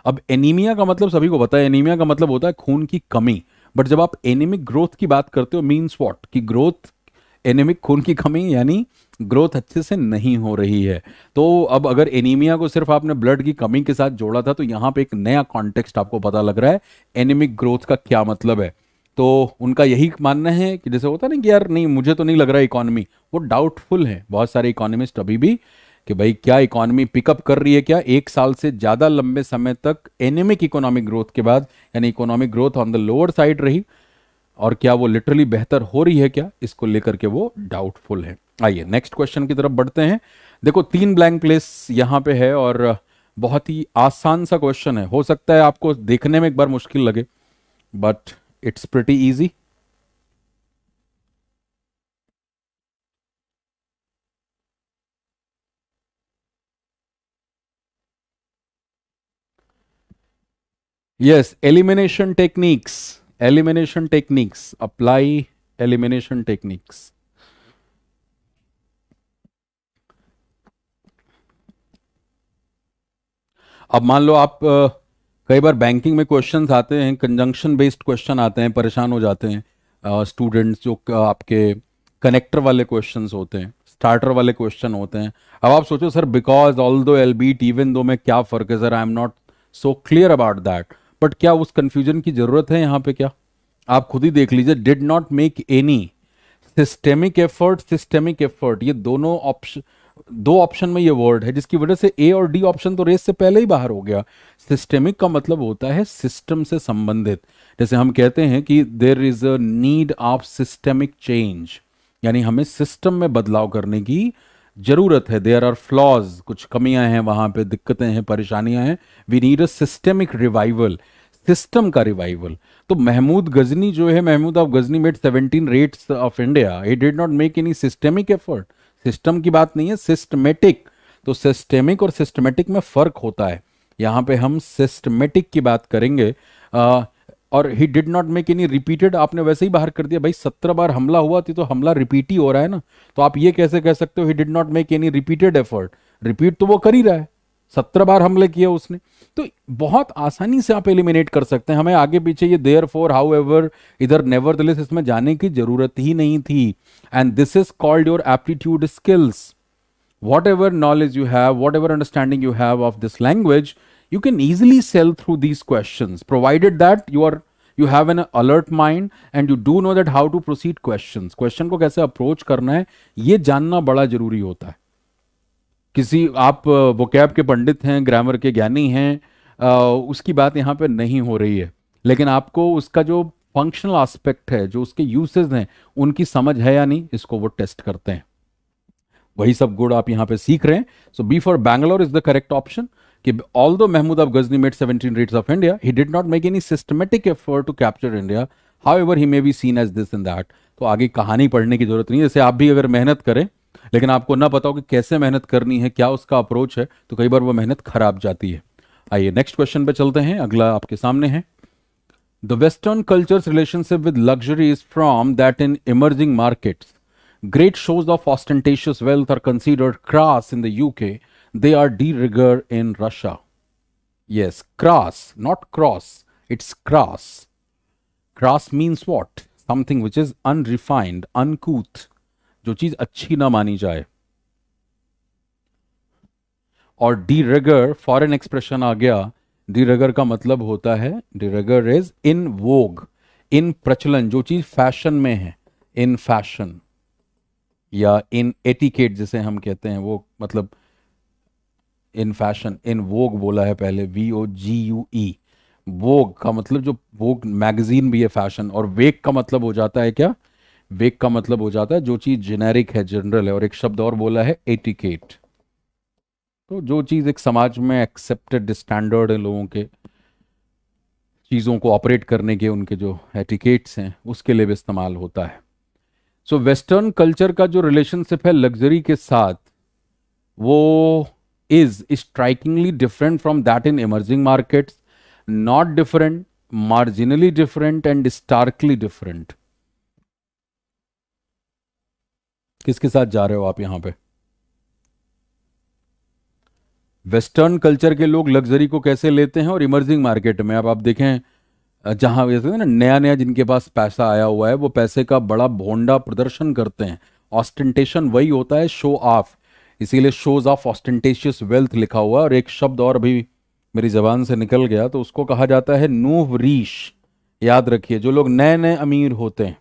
[SPEAKER 1] अब एनीमिया का मतलब सभी को पता है एनीमिया का मतलब होता है खून की कमी बट जब आप एनिमिक ग्रोथ की बात करते हो मीन्स वॉट कि ग्रोथ एनिमिक खून की कमी यानी ग्रोथ अच्छे से नहीं हो रही है तो अब अगर एनीमिया को सिर्फ आपने ब्लड की कमी के साथ जोड़ा था तो यहाँ पे एक नया कॉन्टेक्स्ट आपको पता लग रहा है एनिमिक ग्रोथ का क्या मतलब है तो उनका यही मानना है कि जैसे होता है ना कि यार नहीं मुझे तो नहीं लग रहा इकोनॉमी वो डाउटफुल है बहुत सारे इकोनॉमिस्ट अभी भी कि भाई क्या इकोनॉमी पिकअप कर रही है क्या एक साल से ज़्यादा लंबे समय तक एनेमिक इकोनॉमिक ग्रोथ के बाद यानी economic growth on the lower side रही और क्या वो लिटरली बेहतर हो रही है क्या इसको लेकर के वो डाउटफुल है आइए नेक्स्ट क्वेश्चन की तरफ बढ़ते हैं देखो तीन ब्लैंक प्लेस यहां पे है और बहुत ही आसान सा क्वेश्चन है हो सकता है आपको देखने में एक बार मुश्किल लगे but it's pretty easy yes elimination techniques elimination techniques apply elimination techniques अब मान लो आप कई बार बैंकिंग में क्वेश्चन आते हैं कंजंक्शन बेस्ड क्वेश्चन आते हैं परेशान हो जाते हैं स्टूडेंट्स जो आपके कनेक्टर वाले क्वेश्चन होते हैं स्टार्टर वाले क्वेश्चन होते हैं अब आप सोचो सर बिकॉज ऑल दो एल बी टीवन दो में क्या फ़र्क है sir I am not so clear about that but क्या उस कंफ्यूजन की जरूरत है यहां पे क्या आप खुद ही देख लीजिए did not make any systemic effort systemic effort ये दोनों ऑप्शन दो ऑप्शन में ये वर्ड है जिसकी वजह से ए और डी ऑप्शन तो रेस से पहले ही बाहर हो गया सिस्टेमिक का मतलब होता है सिस्टम से संबंधित जैसे हम कहते हैं कि there is a need of systemic change यानी हमें सिस्टम में बदलाव करने की ज़रूरत है देयर आर फ्लॉज कुछ कमियां हैं वहाँ पे दिक्कतें हैं परेशानियां हैं we need a systemic revival system का रिवाइवल तो महमूद गजनी जो है Mahmud of Ghazni made seventeen raids of India he did not make any systemic effort system की बात नहीं है सिस्टमेटिक तो सिस्टमिक और सिस्टमेटिक में फ़र्क होता है यहाँ पे हम सिस्टमेटिक की बात करेंगे uh, और he did not make any repeated आपने वैसे ही बाहर कर दिया भाई सत्रह बार हमला हुआ थी तो हमला रिपीट ही हो रहा है ना तो आप ये कैसे कह सकते हो he did not make any repeated effort repeat तो वो कर ही रहा है सत्रह बार हमले किया उसने तो बहुत आसानी से आप एलिमिनेट कर सकते हैं हमें आगे पीछे ये देयर फॉर हाउ एवर इधर नेवर दिलिस इसमें जाने की जरूरत ही नहीं थी and this is called your aptitude skills whatever knowledge you have whatever understanding you have of this language you can easily sell through these questions provided that you are you have an alert mind and you do know that how to proceed question question को कैसे approach करना है ये जानना बड़ा जरूरी होता है किसी आप वोकैब के पंडित हैं ग्रामर के ज्ञानी हैं उसकी बात यहाँ पे नहीं हो रही है लेकिन आपको उसका जो फंक्शनल आस्पेक्ट है जो उसके यूसेज हैं उनकी समझ है या नहीं इसको वो टेस्ट करते हैं वही सब गुड आप यहाँ पे सीख रहे हैं so B for Bangalore is the correct option कि although Mahmud of Ghazni made seventeen raids of India he did not make any systematic effort to capture India however he may be seen as this in that तो आगे कहानी पढ़ने की जरूरत नहीं जैसे आप भी अगर मेहनत करें लेकिन आपको ना पता हो कि कैसे मेहनत करनी है क्या उसका अप्रोच है तो कई बार वो मेहनत खराब जाती है आइए नेक्स्ट क्वेश्चन पे चलते हैं अगला आपके सामने है the western culture relationship with luxury is from that in emerging market great shows of ostentatious wealth are considered crass in the UK They are de rigueur in Russia. Yes, crass, not cross. It's crass. Crass means what? Something which is unrefined, uncouth. जो चीज अच्छी ना मानी जाए और de rigueur foreign expression आ गया de rigueur का मतलब होता है de rigueur is in vogue in प्रचलन जो चीज फैशन में है इन फैशन या इन एटिकेट जिसे हम कहते हैं वो मतलब इन फैशन इन वोग बोला है पहले वी ओ जी यू ई वोग का मतलब जो वोग मैगजीन भी है फैशन और वेक का मतलब हो जाता है क्या वेक का मतलब हो जाता है जो चीज जेनेरिक है जनरल है और एक शब्द और बोला है एटिकेट तो जो चीज एक समाज में एक्सेप्टेड स्टैंडर्ड है लोगों के चीज़ों को ऑपरेट करने के उनके जो एटिकेट्स हैं उसके लिए भी इस्तेमाल होता है सो वेस्टर्न कल्चर का जो रिलेशनशिप है लग्जरी के साथ वो is strikingly different from that in emerging markets, not different, marginally different, and starkly different. किसके साथ जा रहे हो आप यहां पे वेस्टर्न कल्चर के लोग लग्जरी को कैसे लेते हैं और इमर्जिंग मार्केट में अब आप देखें जहां ना नया नया जिनके पास पैसा आया हुआ है वो पैसे का बड़ा भोंडा प्रदर्शन करते हैं ऑस्टेंटेशन वही होता है शो ऑफ इसीलिए शोज ऑफ ऑस्टेंटेशियस वेल्थ लिखा हुआ और एक शब्द और अभी मेरी जबान से निकल गया तो उसको कहा जाता है नूह रीश याद रखिए जो लोग नए नए अमीर होते हैं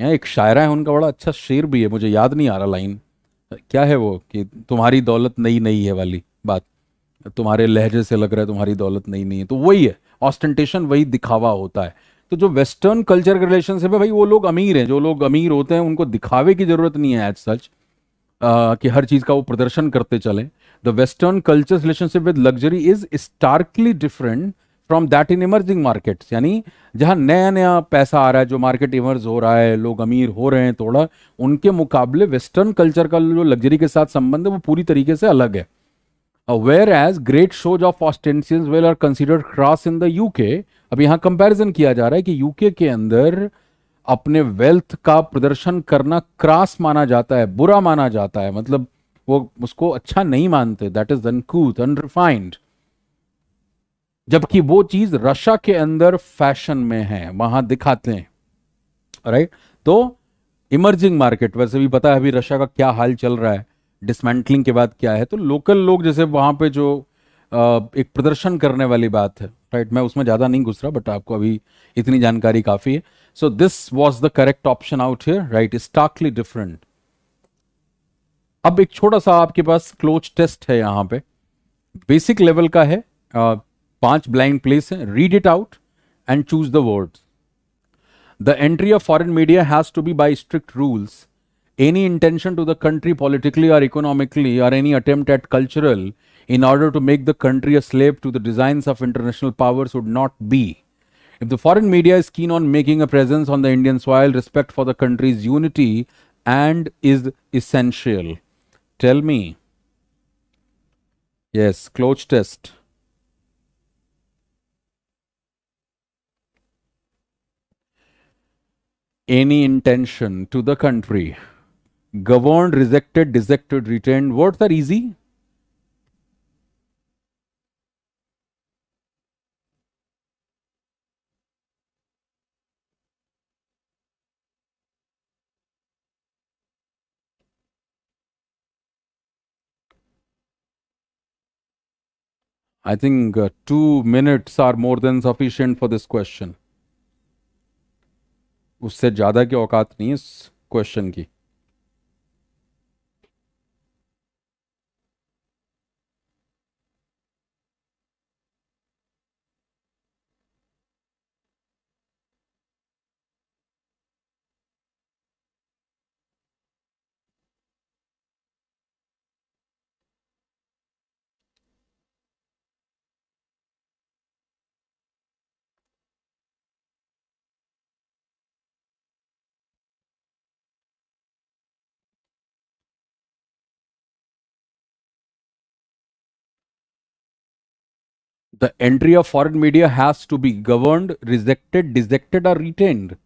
[SPEAKER 1] यहाँ एक शायरा है उनका बड़ा अच्छा शेर भी है मुझे याद नहीं आ रहा लाइन क्या है वो कि तुम्हारी दौलत नई नई है वाली बात तुम्हारे लहजे से लग रहा है तुम्हारी दौलत नई नहीं है तो वही है ऑस्टेंटेशन वही दिखावा होता है तो जो वेस्टर्न कल्चर के रिलेशन से भाई वो लोग अमीर हैं जो लोग अमीर होते हैं उनको दिखावे की जरूरत नहीं है एज सच कि हर चीज का वो प्रदर्शन करते चले the western culture relationship with luxury is starkly different from that in emerging markets यानी जहाँ नया नया पैसा आ रहा है जो मार्केट इमर्ज हो रहा है लोग अमीर हो रहे हैं थोड़ा उनके मुकाबले वेस्टर्न कल्चर का जो लग्जरी के साथ संबंध है वो पूरी तरीके से अलग है whereas great shows of ostentatious wealth are considered crass in the UK अब यहाँ कंपैरिजन किया जा रहा है कि यूके के अंदर uh, अपने वेल्थ का प्रदर्शन करना क्रास माना जाता है बुरा माना जाता है मतलब वो उसको अच्छा नहीं मानते दैट इज अनकूथ अनरिफाइंड जबकि वो चीज रशा के अंदर फैशन में है वहां दिखाते हैं राइट right? तो इमर्जिंग मार्केट वैसे भी पता है अभी रशिया का क्या हाल चल रहा है डिसमेंटलिंग के बाद क्या है तो लोकल लोग जैसे वहां पे जो एक प्रदर्शन करने वाली बात है राइट मैं उसमें ज़्यादा नहीं घुस रहा बट आपको अभी इतनी जानकारी काफ़ी है So this was the correct option out here, right? It's starkly different. अब एक छोटा सा आपके पास क्लोज टेस्ट है यहाँ पे बेसिक लेवल का है आ, पांच ब्लाइंड प्लेस है read it out and choose the words the entry of foreign media has to be any intention to the country politically or economically or any attempt at cultural in order to make the country a slave to the designs of international powers would not be if the foreign media is keen on making a presence on the Indian soil, respect for the country's unity and is essential. Tell me. Yes, cloche test. Any intention to the country. Governed, rejected, dissected, retained. Words are easy I think uh, two minutes are more than sufficient for this question. उससे ज़्यादा की औकात नहीं है इस question की the entry of foreign media has to be governed, rejected, dejected or retained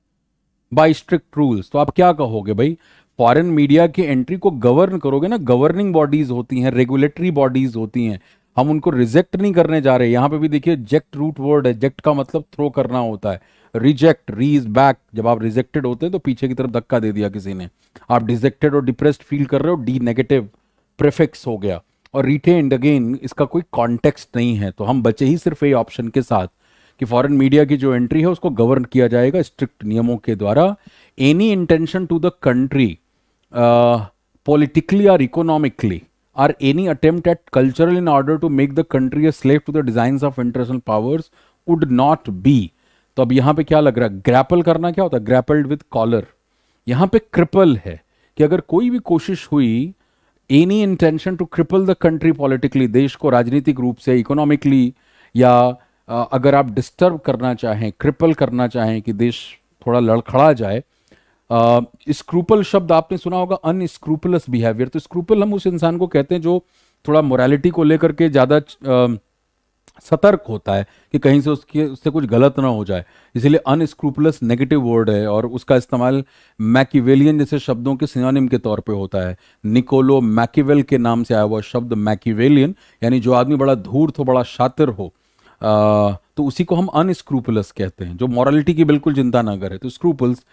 [SPEAKER 1] by strict rules. तो आप क्या कहोगे भाई फॉरेन मीडिया की एंट्री को गवर्न करोगे ना गवर्निंग बॉडीज होती हैं रेगुलेटरी बॉडीज होती हैं हम उनको रिजेक्ट नहीं करने जा रहे यहां पे भी देखिए जेक्ट रूट वर्ड है जेक्ट का मतलब थ्रो करना होता है रिजेक्ट रीज बैक जब आप रिजेक्टेड होते हैं तो पीछे की तरफ धक्का दे दिया किसी ने आप डिजेक्टेड और डिप्रेस्ड फील कर रहे हो डी नेगेटिव प्रेफिक्स हो गया और रिटेन्ड अगेन इसका कोई कॉन्टेक्स्ट नहीं है तो हम बचे ही सिर्फ ये ऑप्शन के साथ कि फॉरेन मीडिया की जो एंट्री है उसको गवर्न किया जाएगा स्ट्रिक्ट नियमों के द्वारा any intention to the country politically or economically or any attempt at cultural in order to make the country a slave to the design of international powers would not be तो अब यहां पे क्या लग रहा है ग्रैपल करना क्या होता है ग्रैपल्ड विद कॉलर यहां पे क्रिपल है कि अगर कोई भी कोशिश हुई any intention to cripple the country politically देश को राजनीतिक रूप से इकोनॉमिकली या अगर आप डिस्टर्ब करना चाहें क्रिपल करना चाहें कि देश थोड़ा लड़खड़ा जाए स्क्रूपल शब्द आपने सुना होगा अनस्क्रूपलस बिहेवियर तो स्क्रूपल हम उस इंसान को कहते हैं जो थोड़ा मोरालिटी को लेकर के ज़्यादा सतर्क होता है कि कहीं से उसके उससे कुछ गलत ना हो जाए इसीलिए अनस्क्रूपलस नेगेटिव वर्ड है और उसका इस्तेमाल मैकीवेलियन जैसे शब्दों के सिनोनिम के तौर पे होता है निकोलो मैकीवेल के नाम से आया हुआ शब्द मैकीवेलियन यानी जो आदमी बड़ा धूर्त हो बड़ा शातिर हो आ, तो उसी को हम अनस्क्रूपलस कहते हैं जो मॉरलिटी की बिल्कुल चिंता ना करे तो स्क्रूपल्स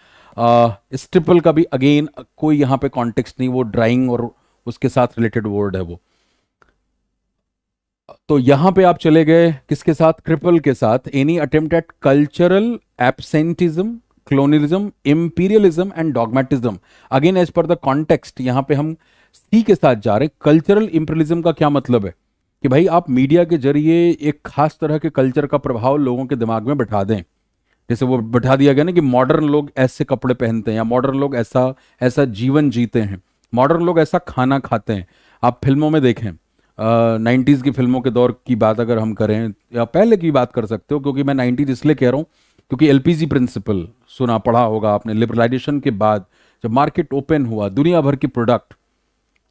[SPEAKER 1] स्ट्रिपल का भी अगेन कोई यहाँ पे कॉन्टेक्स्ट नहीं वो ड्राइंग और उसके साथ रिलेटेड वर्ड है वो तो यहां पे आप चले गए किसके साथ क्रिपल के साथ any attempt at cultural absenteeism colonialism imperialism and dogmatism again as per the context यहां पे हम सी के साथ जा रहे हैं कल्चरल इंपीरियलिज्म का क्या मतलब है कि भाई आप मीडिया के जरिए एक खास तरह के कल्चर का प्रभाव लोगों के दिमाग में बैठा दें जैसे वो बैठा दिया गया ना कि मॉडर्न लोग ऐसे कपड़े पहनते हैं या मॉडर्न लोग ऐसा ऐसा जीवन जीते हैं मॉडर्न लोग ऐसा खाना खाते हैं आप फिल्मों में देखें नाइन्टीज़ की फिल्मों के दौर की बात अगर हम करें या पहले की बात कर सकते हो क्योंकि मैं नाइन्टीज इसलिए कह रहा हूँ क्योंकि एल प्रिंसिपल सुना पढ़ा होगा आपने लिबरलाइजेशन के बाद जब मार्केट ओपन हुआ दुनिया भर की प्रोडक्ट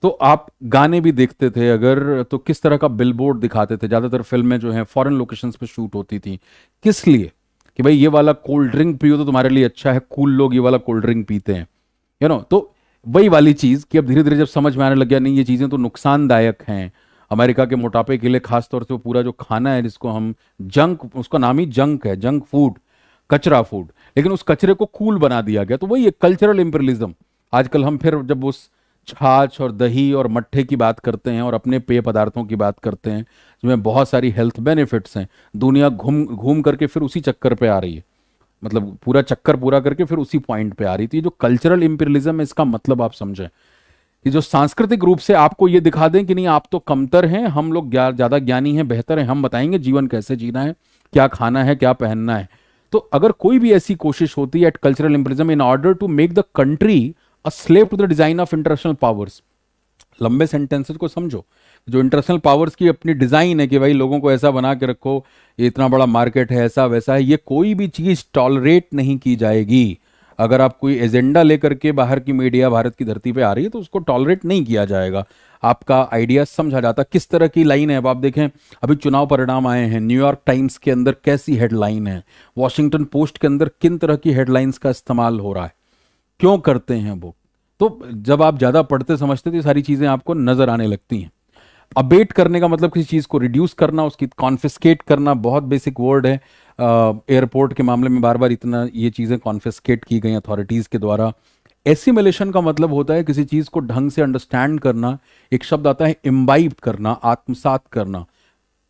[SPEAKER 1] तो आप गाने भी देखते थे अगर तो किस तरह का बिलबोर्ड दिखाते थे ज़्यादातर फिल्में जो हैं फॉरेन लोकेशंस पे शूट होती थी किस लिए कि भाई ये वाला कोल्ड ड्रिंक पियो तो तुम्हारे लिए अच्छा है कूल लोग ये वाला कोल्ड ड्रिंक पीते हैं यू नो तो वही वाली चीज़ कि अब धीरे धीरे जब समझ में आने लग गया नहीं ये चीज़ें तो नुकसानदायक हैं अमेरिका के मोटापे के लिए खास तौर से वो पूरा जो खाना है जिसको हम जंक उसका नाम ही जंक है जंक फूड कचरा फूड लेकिन उस कचरे को कूल बना दिया गया तो वही एक कल्चरल इंपरलिज्म आजकल हम फिर जब उस छाछ और दही और मट्ठे की बात करते हैं और अपने पेय पदार्थों की बात करते हैं जिसमें बहुत सारी हेल्थ बेनिफिट्स हैं दुनिया घूम घूम करके फिर उसी चक्कर पे आ रही है मतलब पूरा चक्कर पूरा करके फिर उसी पॉइंट पे आ रही थी जो कल्चरल इम्पेरियलिज्म है इसका मतलब आप समझें कि जो सांस्कृतिक रूप से आपको ये दिखा दें कि नहीं आप तो कमतर हैं हम लोग ज़्यादा ज्ञानी हैं बेहतर हैं हम बताएंगे जीवन कैसे जीना है क्या खाना है क्या पहनना है तो अगर कोई भी ऐसी कोशिश होती है at cultural imperialism in order to make the country a slave to the design of international powers लंबे सेंटेंसेस को समझो जो इंटरनेशनल पावर्स की अपनी डिज़ाइन है कि भाई लोगों को ऐसा बना के रखो ये इतना बड़ा मार्केट है ऐसा वैसा है ये कोई भी चीज़ टॉलरेट नहीं की जाएगी अगर आप कोई एजेंडा लेकर के बाहर की मीडिया भारत की धरती पे आ रही है तो उसको टॉलरेट नहीं किया जाएगा आपका आइडिया समझा जाता किस तरह की लाइन है अब आप देखें अभी चुनाव परिणाम आए हैं न्यूयॉर्क टाइम्स के अंदर कैसी हेडलाइन है वॉशिंगटन पोस्ट के अंदर किन तरह की हेडलाइंस का इस्तेमाल हो रहा है क्यों करते हैं वो तो जब आप ज़्यादा पढ़ते समझते तो ये सारी चीज़ें आपको नज़र आने लगती हैं अबेट करने का मतलब किसी चीज़ को रिड्यूस करना उसकी कॉन्फिस्केट करना बहुत बेसिक वर्ड है एयरपोर्ट के मामले में बार बार इतना ये चीज़ें कॉन्फिस्केट की गई अथॉरिटीज़ के द्वारा एसिमिलेशन का मतलब होता है किसी चीज़ को ढंग से अंडरस्टैंड करना एक शब्द आता है इम्बाइब करना आत्मसात करना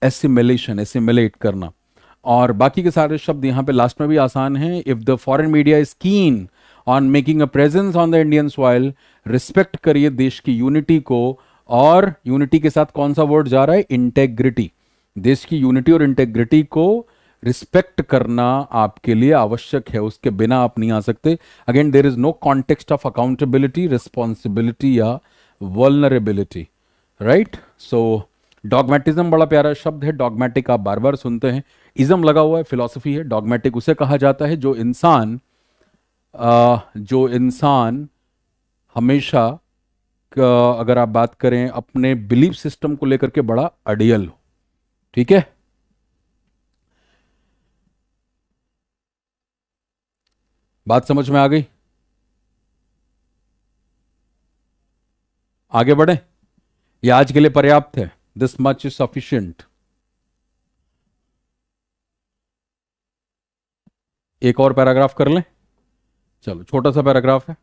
[SPEAKER 1] एसिमिलेशन एसिमिलेट करना और बाकी के सारे शब्द यहाँ पे लास्ट में भी आसान है if the foreign media is keen on making a presence on the Indian soil respect करिए देश की यूनिटी को और यूनिटी के साथ कौन सा वर्ड जा रहा है इंटेग्रिटी देश की यूनिटी और इंटेग्रिटी को रिस्पेक्ट करना आपके लिए आवश्यक है उसके बिना आप नहीं आ सकते again there is no context of accountability responsibility या वलनरेबिलिटी राइट सो डॉगमेटिज्म बड़ा प्यारा शब्द है डॉगमेटिक आप बार बार सुनते हैं इज्म लगा हुआ है फिलोसफी है डॉगमेटिक उसे कहा जाता है जो इंसान जो इंसान हमेशा अगर आप बात करें अपने बिलीफ सिस्टम को लेकर के बड़ा अडियल हो ठीक है बात समझ में आ गई आगे बढ़े ये आज के लिए पर्याप्त है दिस मच इज सफिशियंट एक और पैराग्राफ कर लें चलो छोटा सा पैराग्राफ है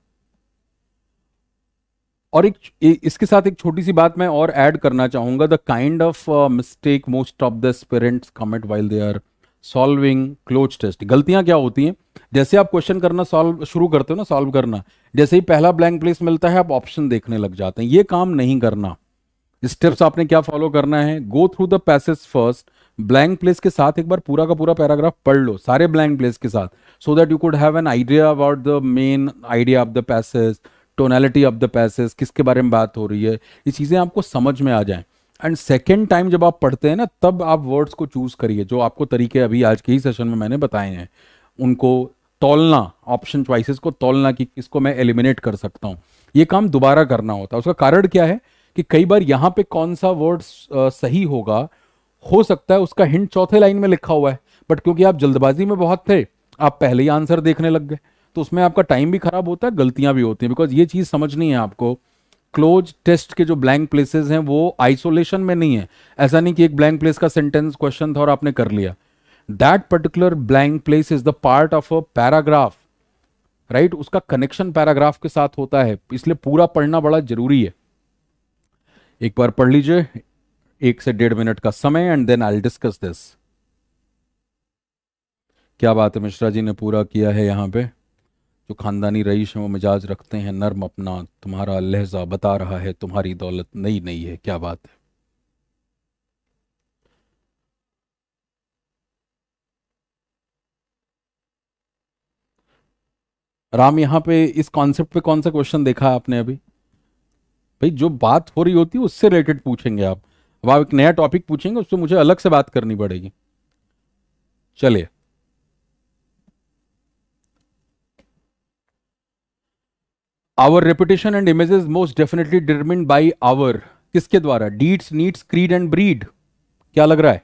[SPEAKER 1] और एक इसके साथ एक छोटी सी बात मैं और ऐड करना चाहूंगा the kind of mistake most of the aspirants commit while they are solving cloze test गलतियां क्या होती हैं जैसे आप क्वेश्चन करना सॉल्व शुरू करते हो ना सॉल्व करना जैसे ही पहला ब्लैंक प्लेस मिलता है आप ऑप्शन देखने लग जाते हैं ये काम नहीं करना स्टेप्स आपने क्या फॉलो करना है go through the passage first blank place के साथ एक बार पूरा का पूरा पैराग्राफ पढ़ लो सारे ब्लैंक प्लेस के साथ so that you could have an idea about the main idea of the passage tonality of the passage किसके बारे में बात हो रही है ये चीज़ें आपको समझ में आ जाएं एंड सेकेंड टाइम जब आप पढ़ते हैं ना तब आप वर्ड्स को चूज़ करिए जो आपको तरीके अभी आज के ही सेशन में मैंने बताए हैं उनको तोलना ऑप्शन च्वाइसिस को तोलना कि किसको मैं एलिमिनेट कर सकता हूँ ये काम दोबारा करना होता है उसका कारण क्या है कि कई बार यहाँ पे कौन सा वर्ड सही होगा हो सकता है उसका हिंट चौथे लाइन में लिखा हुआ है बट क्योंकि आप जल्दबाजी में बहुत थे आप पहले ही आंसर देखने लग गए तो उसमें आपका टाइम भी खराब होता है गलतियां भी होती हैं बिकॉज ये चीज़ समझनी है आपको क्लोज टेस्ट के जो ब्लैंक प्लेसेस हैं वो आइसोलेशन में नहीं है ऐसा नहीं कि एक ब्लैंक प्लेस का सेंटेंस क्वेश्चन था और आपने कर लिया that particular blank place is the part of a paragraph right उसका कनेक्शन पैराग्राफ के साथ होता है इसलिए पूरा पढ़ना बड़ा जरूरी है एक बार पढ़ लीजिए एक से डेढ़ मिनट का समय and then I discuss this क्या बात है मिश्रा जी ने पूरा किया है यहां पे जो ख़ानदानी रईस हैं वो मिजाज रखते हैं नर्म अपना तुम्हारा लहजा बता रहा है तुम्हारी दौलत नई नई है क्या बात है राम यहां पे इस कॉन्सेप्ट पे कौन सा क्वेश्चन देखा आपने अभी भाई जो बात हो रही होती है उससे रिलेटेड पूछेंगे आप अब आप एक नया टॉपिक पूछेंगे उससे मुझे अलग से बात करनी पड़ेगी चलिए our reputation and image is most definitely determine by our किसके द्वारा deeds needs creed and breed क्या लग रहा है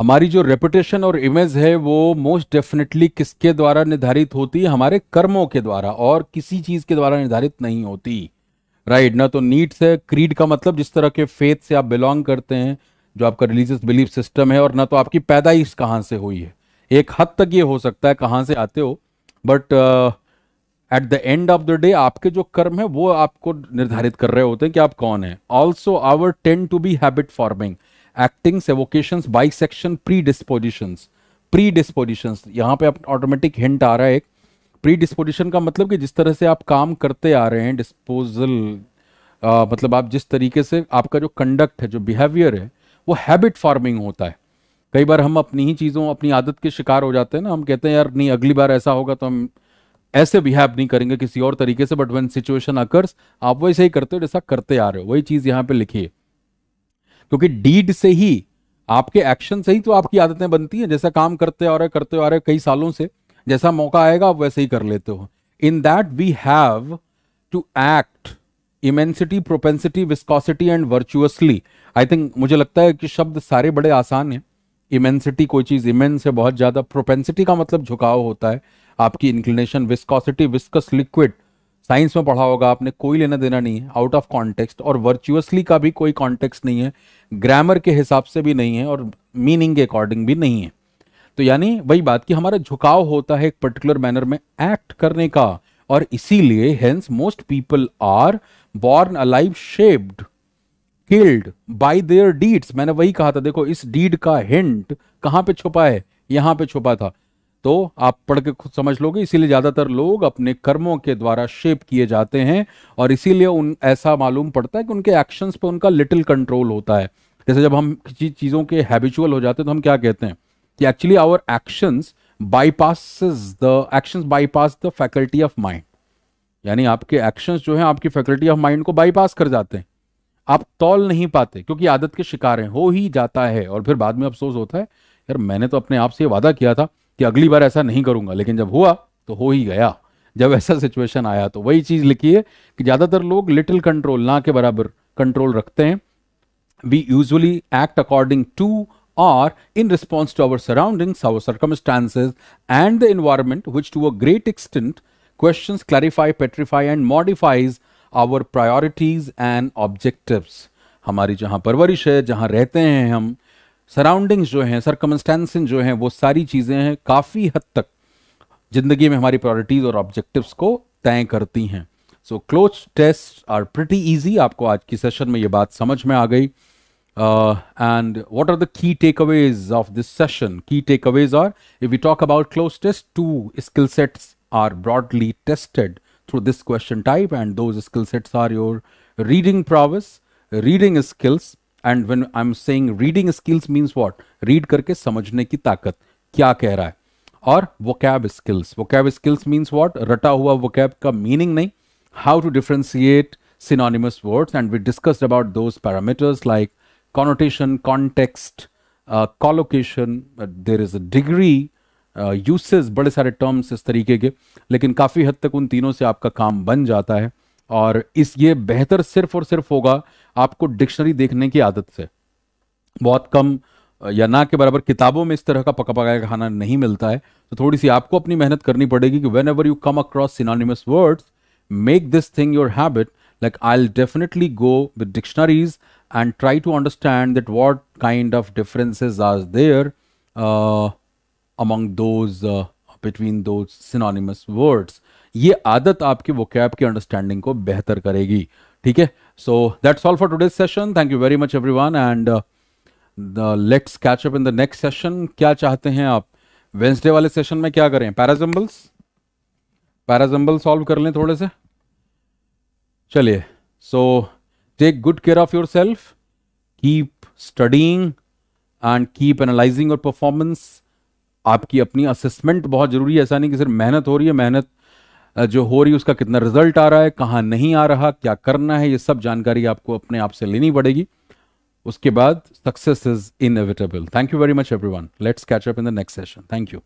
[SPEAKER 1] हमारी जो रेपुटेशन और इमेज है वो मोस्ट डेफिनेटली किसके द्वारा निर्धारित होती है हमारे कर्मों के द्वारा और किसी चीज के द्वारा निर्धारित नहीं होती राइट right? ना तो नीट से क्रीड का मतलब जिस तरह के फेथ से आप बिलोंग करते हैं जो आपका रिलीजियस बिलीफ सिस्टम है और ना तो आपकी पैदाइश कहाँ से हुई है एक हद तक ये हो सकता है कहाँ से आते हो but at the end of the day आपके जो कर्म है वो आपको निर्धारित कर रहे होते हैं कि आप कौन है also our tend to be habit forming actings evocations by section predispositions predispositions यहाँ पे आप ऑटोमेटिक हिंट आ रहा है एक प्री डिस्पोजिशन का मतलब कि जिस तरह से आप काम करते आ रहे हैं डिस्पोजल मतलब आप जिस तरीके से आपका जो कंडक्ट है जो बिहेवियर है वो हैबिट फार्मिंग होता है कई बार हम अपनी ही चीज़ों अपनी आदत के शिकार हो जाते हैं ना हम कहते हैं यार नहीं अगली बार ऐसा होगा तो हम ऐसे बिहेव नहीं करेंगे किसी और तरीके से बट वन सिचुएशन अकर्स आप वैसे ही करते हो जैसा करते आ रहे हो वही चीज़ यहाँ पे लिखिए क्योंकि डीड से ही आपके एक्शन से ही तो आपकी आदतें बनती हैं जैसा काम करते आ रहे करते आ रहे कई सालों से जैसा मौका आएगा आप वैसे ही कर लेते हो in that we have to act immensity propensity viscosity and virtuously I think मुझे लगता है कि शब्द सारे बड़े आसान हैं इमेंसिटी कोई चीज़ इमेंस है बहुत ज़्यादा प्रोपेंसिटी का मतलब झुकाव होता है आपकी inclination viscosity viscous liquid science में पढ़ा होगा आपने कोई लेना देना नहीं है आउट ऑफ कॉन्टेक्स्ट और वर्चुअसली का भी कोई कॉन्टेक्स्ट नहीं है ग्रामर के हिसाब से भी नहीं है और मीनिंग के अकॉर्डिंग भी नहीं है तो यानी वही बात कि हमारा झुकाव होता है एक पर्टिकुलर मैनर में एक्ट करने का और इसीलिए hence most people are born alive shaped killed by their deeds मैंने वही कहा था देखो इस डीड का हिंट कहां पे छुपा है यहां पे छुपा था तो आप पढ़ के खुद समझ लोगे इसीलिए ज़्यादातर लोग अपने कर्मों के द्वारा शेप किए जाते हैं और इसीलिए उन ऐसा मालूम पड़ता है कि उनके एक्शंस पे उनका लिटिल कंट्रोल होता है जैसे जब हम किसी चीज़ों के हैबिचुअल हो जाते हैं तो हम क्या कहते हैं कि actually our actions bypass the actions bypass the faculty of mind यानी आपके एक्शंस जो है आपकी फैकल्टी ऑफ माइंड को बाईपास कर जाते हैं आप तौल नहीं पाते क्योंकि आदत के शिकार हैं हो ही जाता है और फिर बाद में अफसोस होता है यार मैंने तो अपने आप से वादा किया था कि अगली बार ऐसा नहीं करूंगा लेकिन जब हुआ तो हो ही गया जब ऐसा सिचुएशन आया तो वही चीज लिखी है कि ज्यादातर लोग लिटिल कंट्रोल ना के बराबर कंट्रोल रखते हैं we usually act according to or in response to our surroundings our and the environment which to a great extent question clarify petrify and modifies our priorities and objective हमारी जहां परवरिश है जहां रहते हैं हम सराउंडिंग्स जो हैं सरकमस्टेंसेज जो हैं वो सारी चीज़ें हैं काफ़ी हद तक ज़िंदगी में हमारी प्रायोरिटीज़ और ऑब्जेक्टिव्स को तय करती हैं so cloze test are pretty easy आपको आज की सेशन में ये बात समझ में आ गई and what are the key takeaways of this session key takeaways are if you talk about cloze test two skill sets are broadly tested through this question type and दो skill sets are your reading prowess reading skills and when I am saying reading skills means what read करके समझने की ताकत क्या कह रहा है और vocab skills vocab skills means what रटा हुआ वोकैब का मीनिंग नहीं how to differentiate synonymous words and we discussed about those parameters like connotation context collocation there is a degree usage बड़े सारे टर्म्स इस तरीके के लेकिन काफ़ी हद तक उन तीनों से आपका काम बन जाता है और इस ये बेहतर सिर्फ और सिर्फ होगा आपको डिक्शनरी देखने की आदत से बहुत कम या ना के बराबर किताबों में इस तरह का पका पकाया खाना नहीं मिलता है तो थोड़ी सी आपको अपनी मेहनत करनी पड़ेगी कि whenever you come across synonymous words make this thing your habit like I definitely go with dictionaries and try to understand that what kind of differences are there among those between those synonymous words ये आदत आपकी वो cab की understanding को बेहतर करेगी ठीक है so that's all for today's session thank you very much everyone and let's catch up in the next session क्या चाहते हैं आप वेंसडे वाले सेशन में क्या करें पैराजम्बल्स पैराजम्बल सॉल्व कर लें थोड़े से चलिए so take good care of yourself keep studying and keep analysing और परफॉर्मेंस आपकी अपनी असेसमेंट बहुत जरूरी है ऐसा नहीं कि सिर्फ मेहनत हो रही है मेहनत जो हो रही है उसका कितना रिजल्ट आ रहा है कहाँ नहीं आ रहा क्या करना है ये सब जानकारी आपको अपने आप से लेनी पड़ेगी उसके बाद success is inevitable thank you very much everyone let's catch up in the next session thank you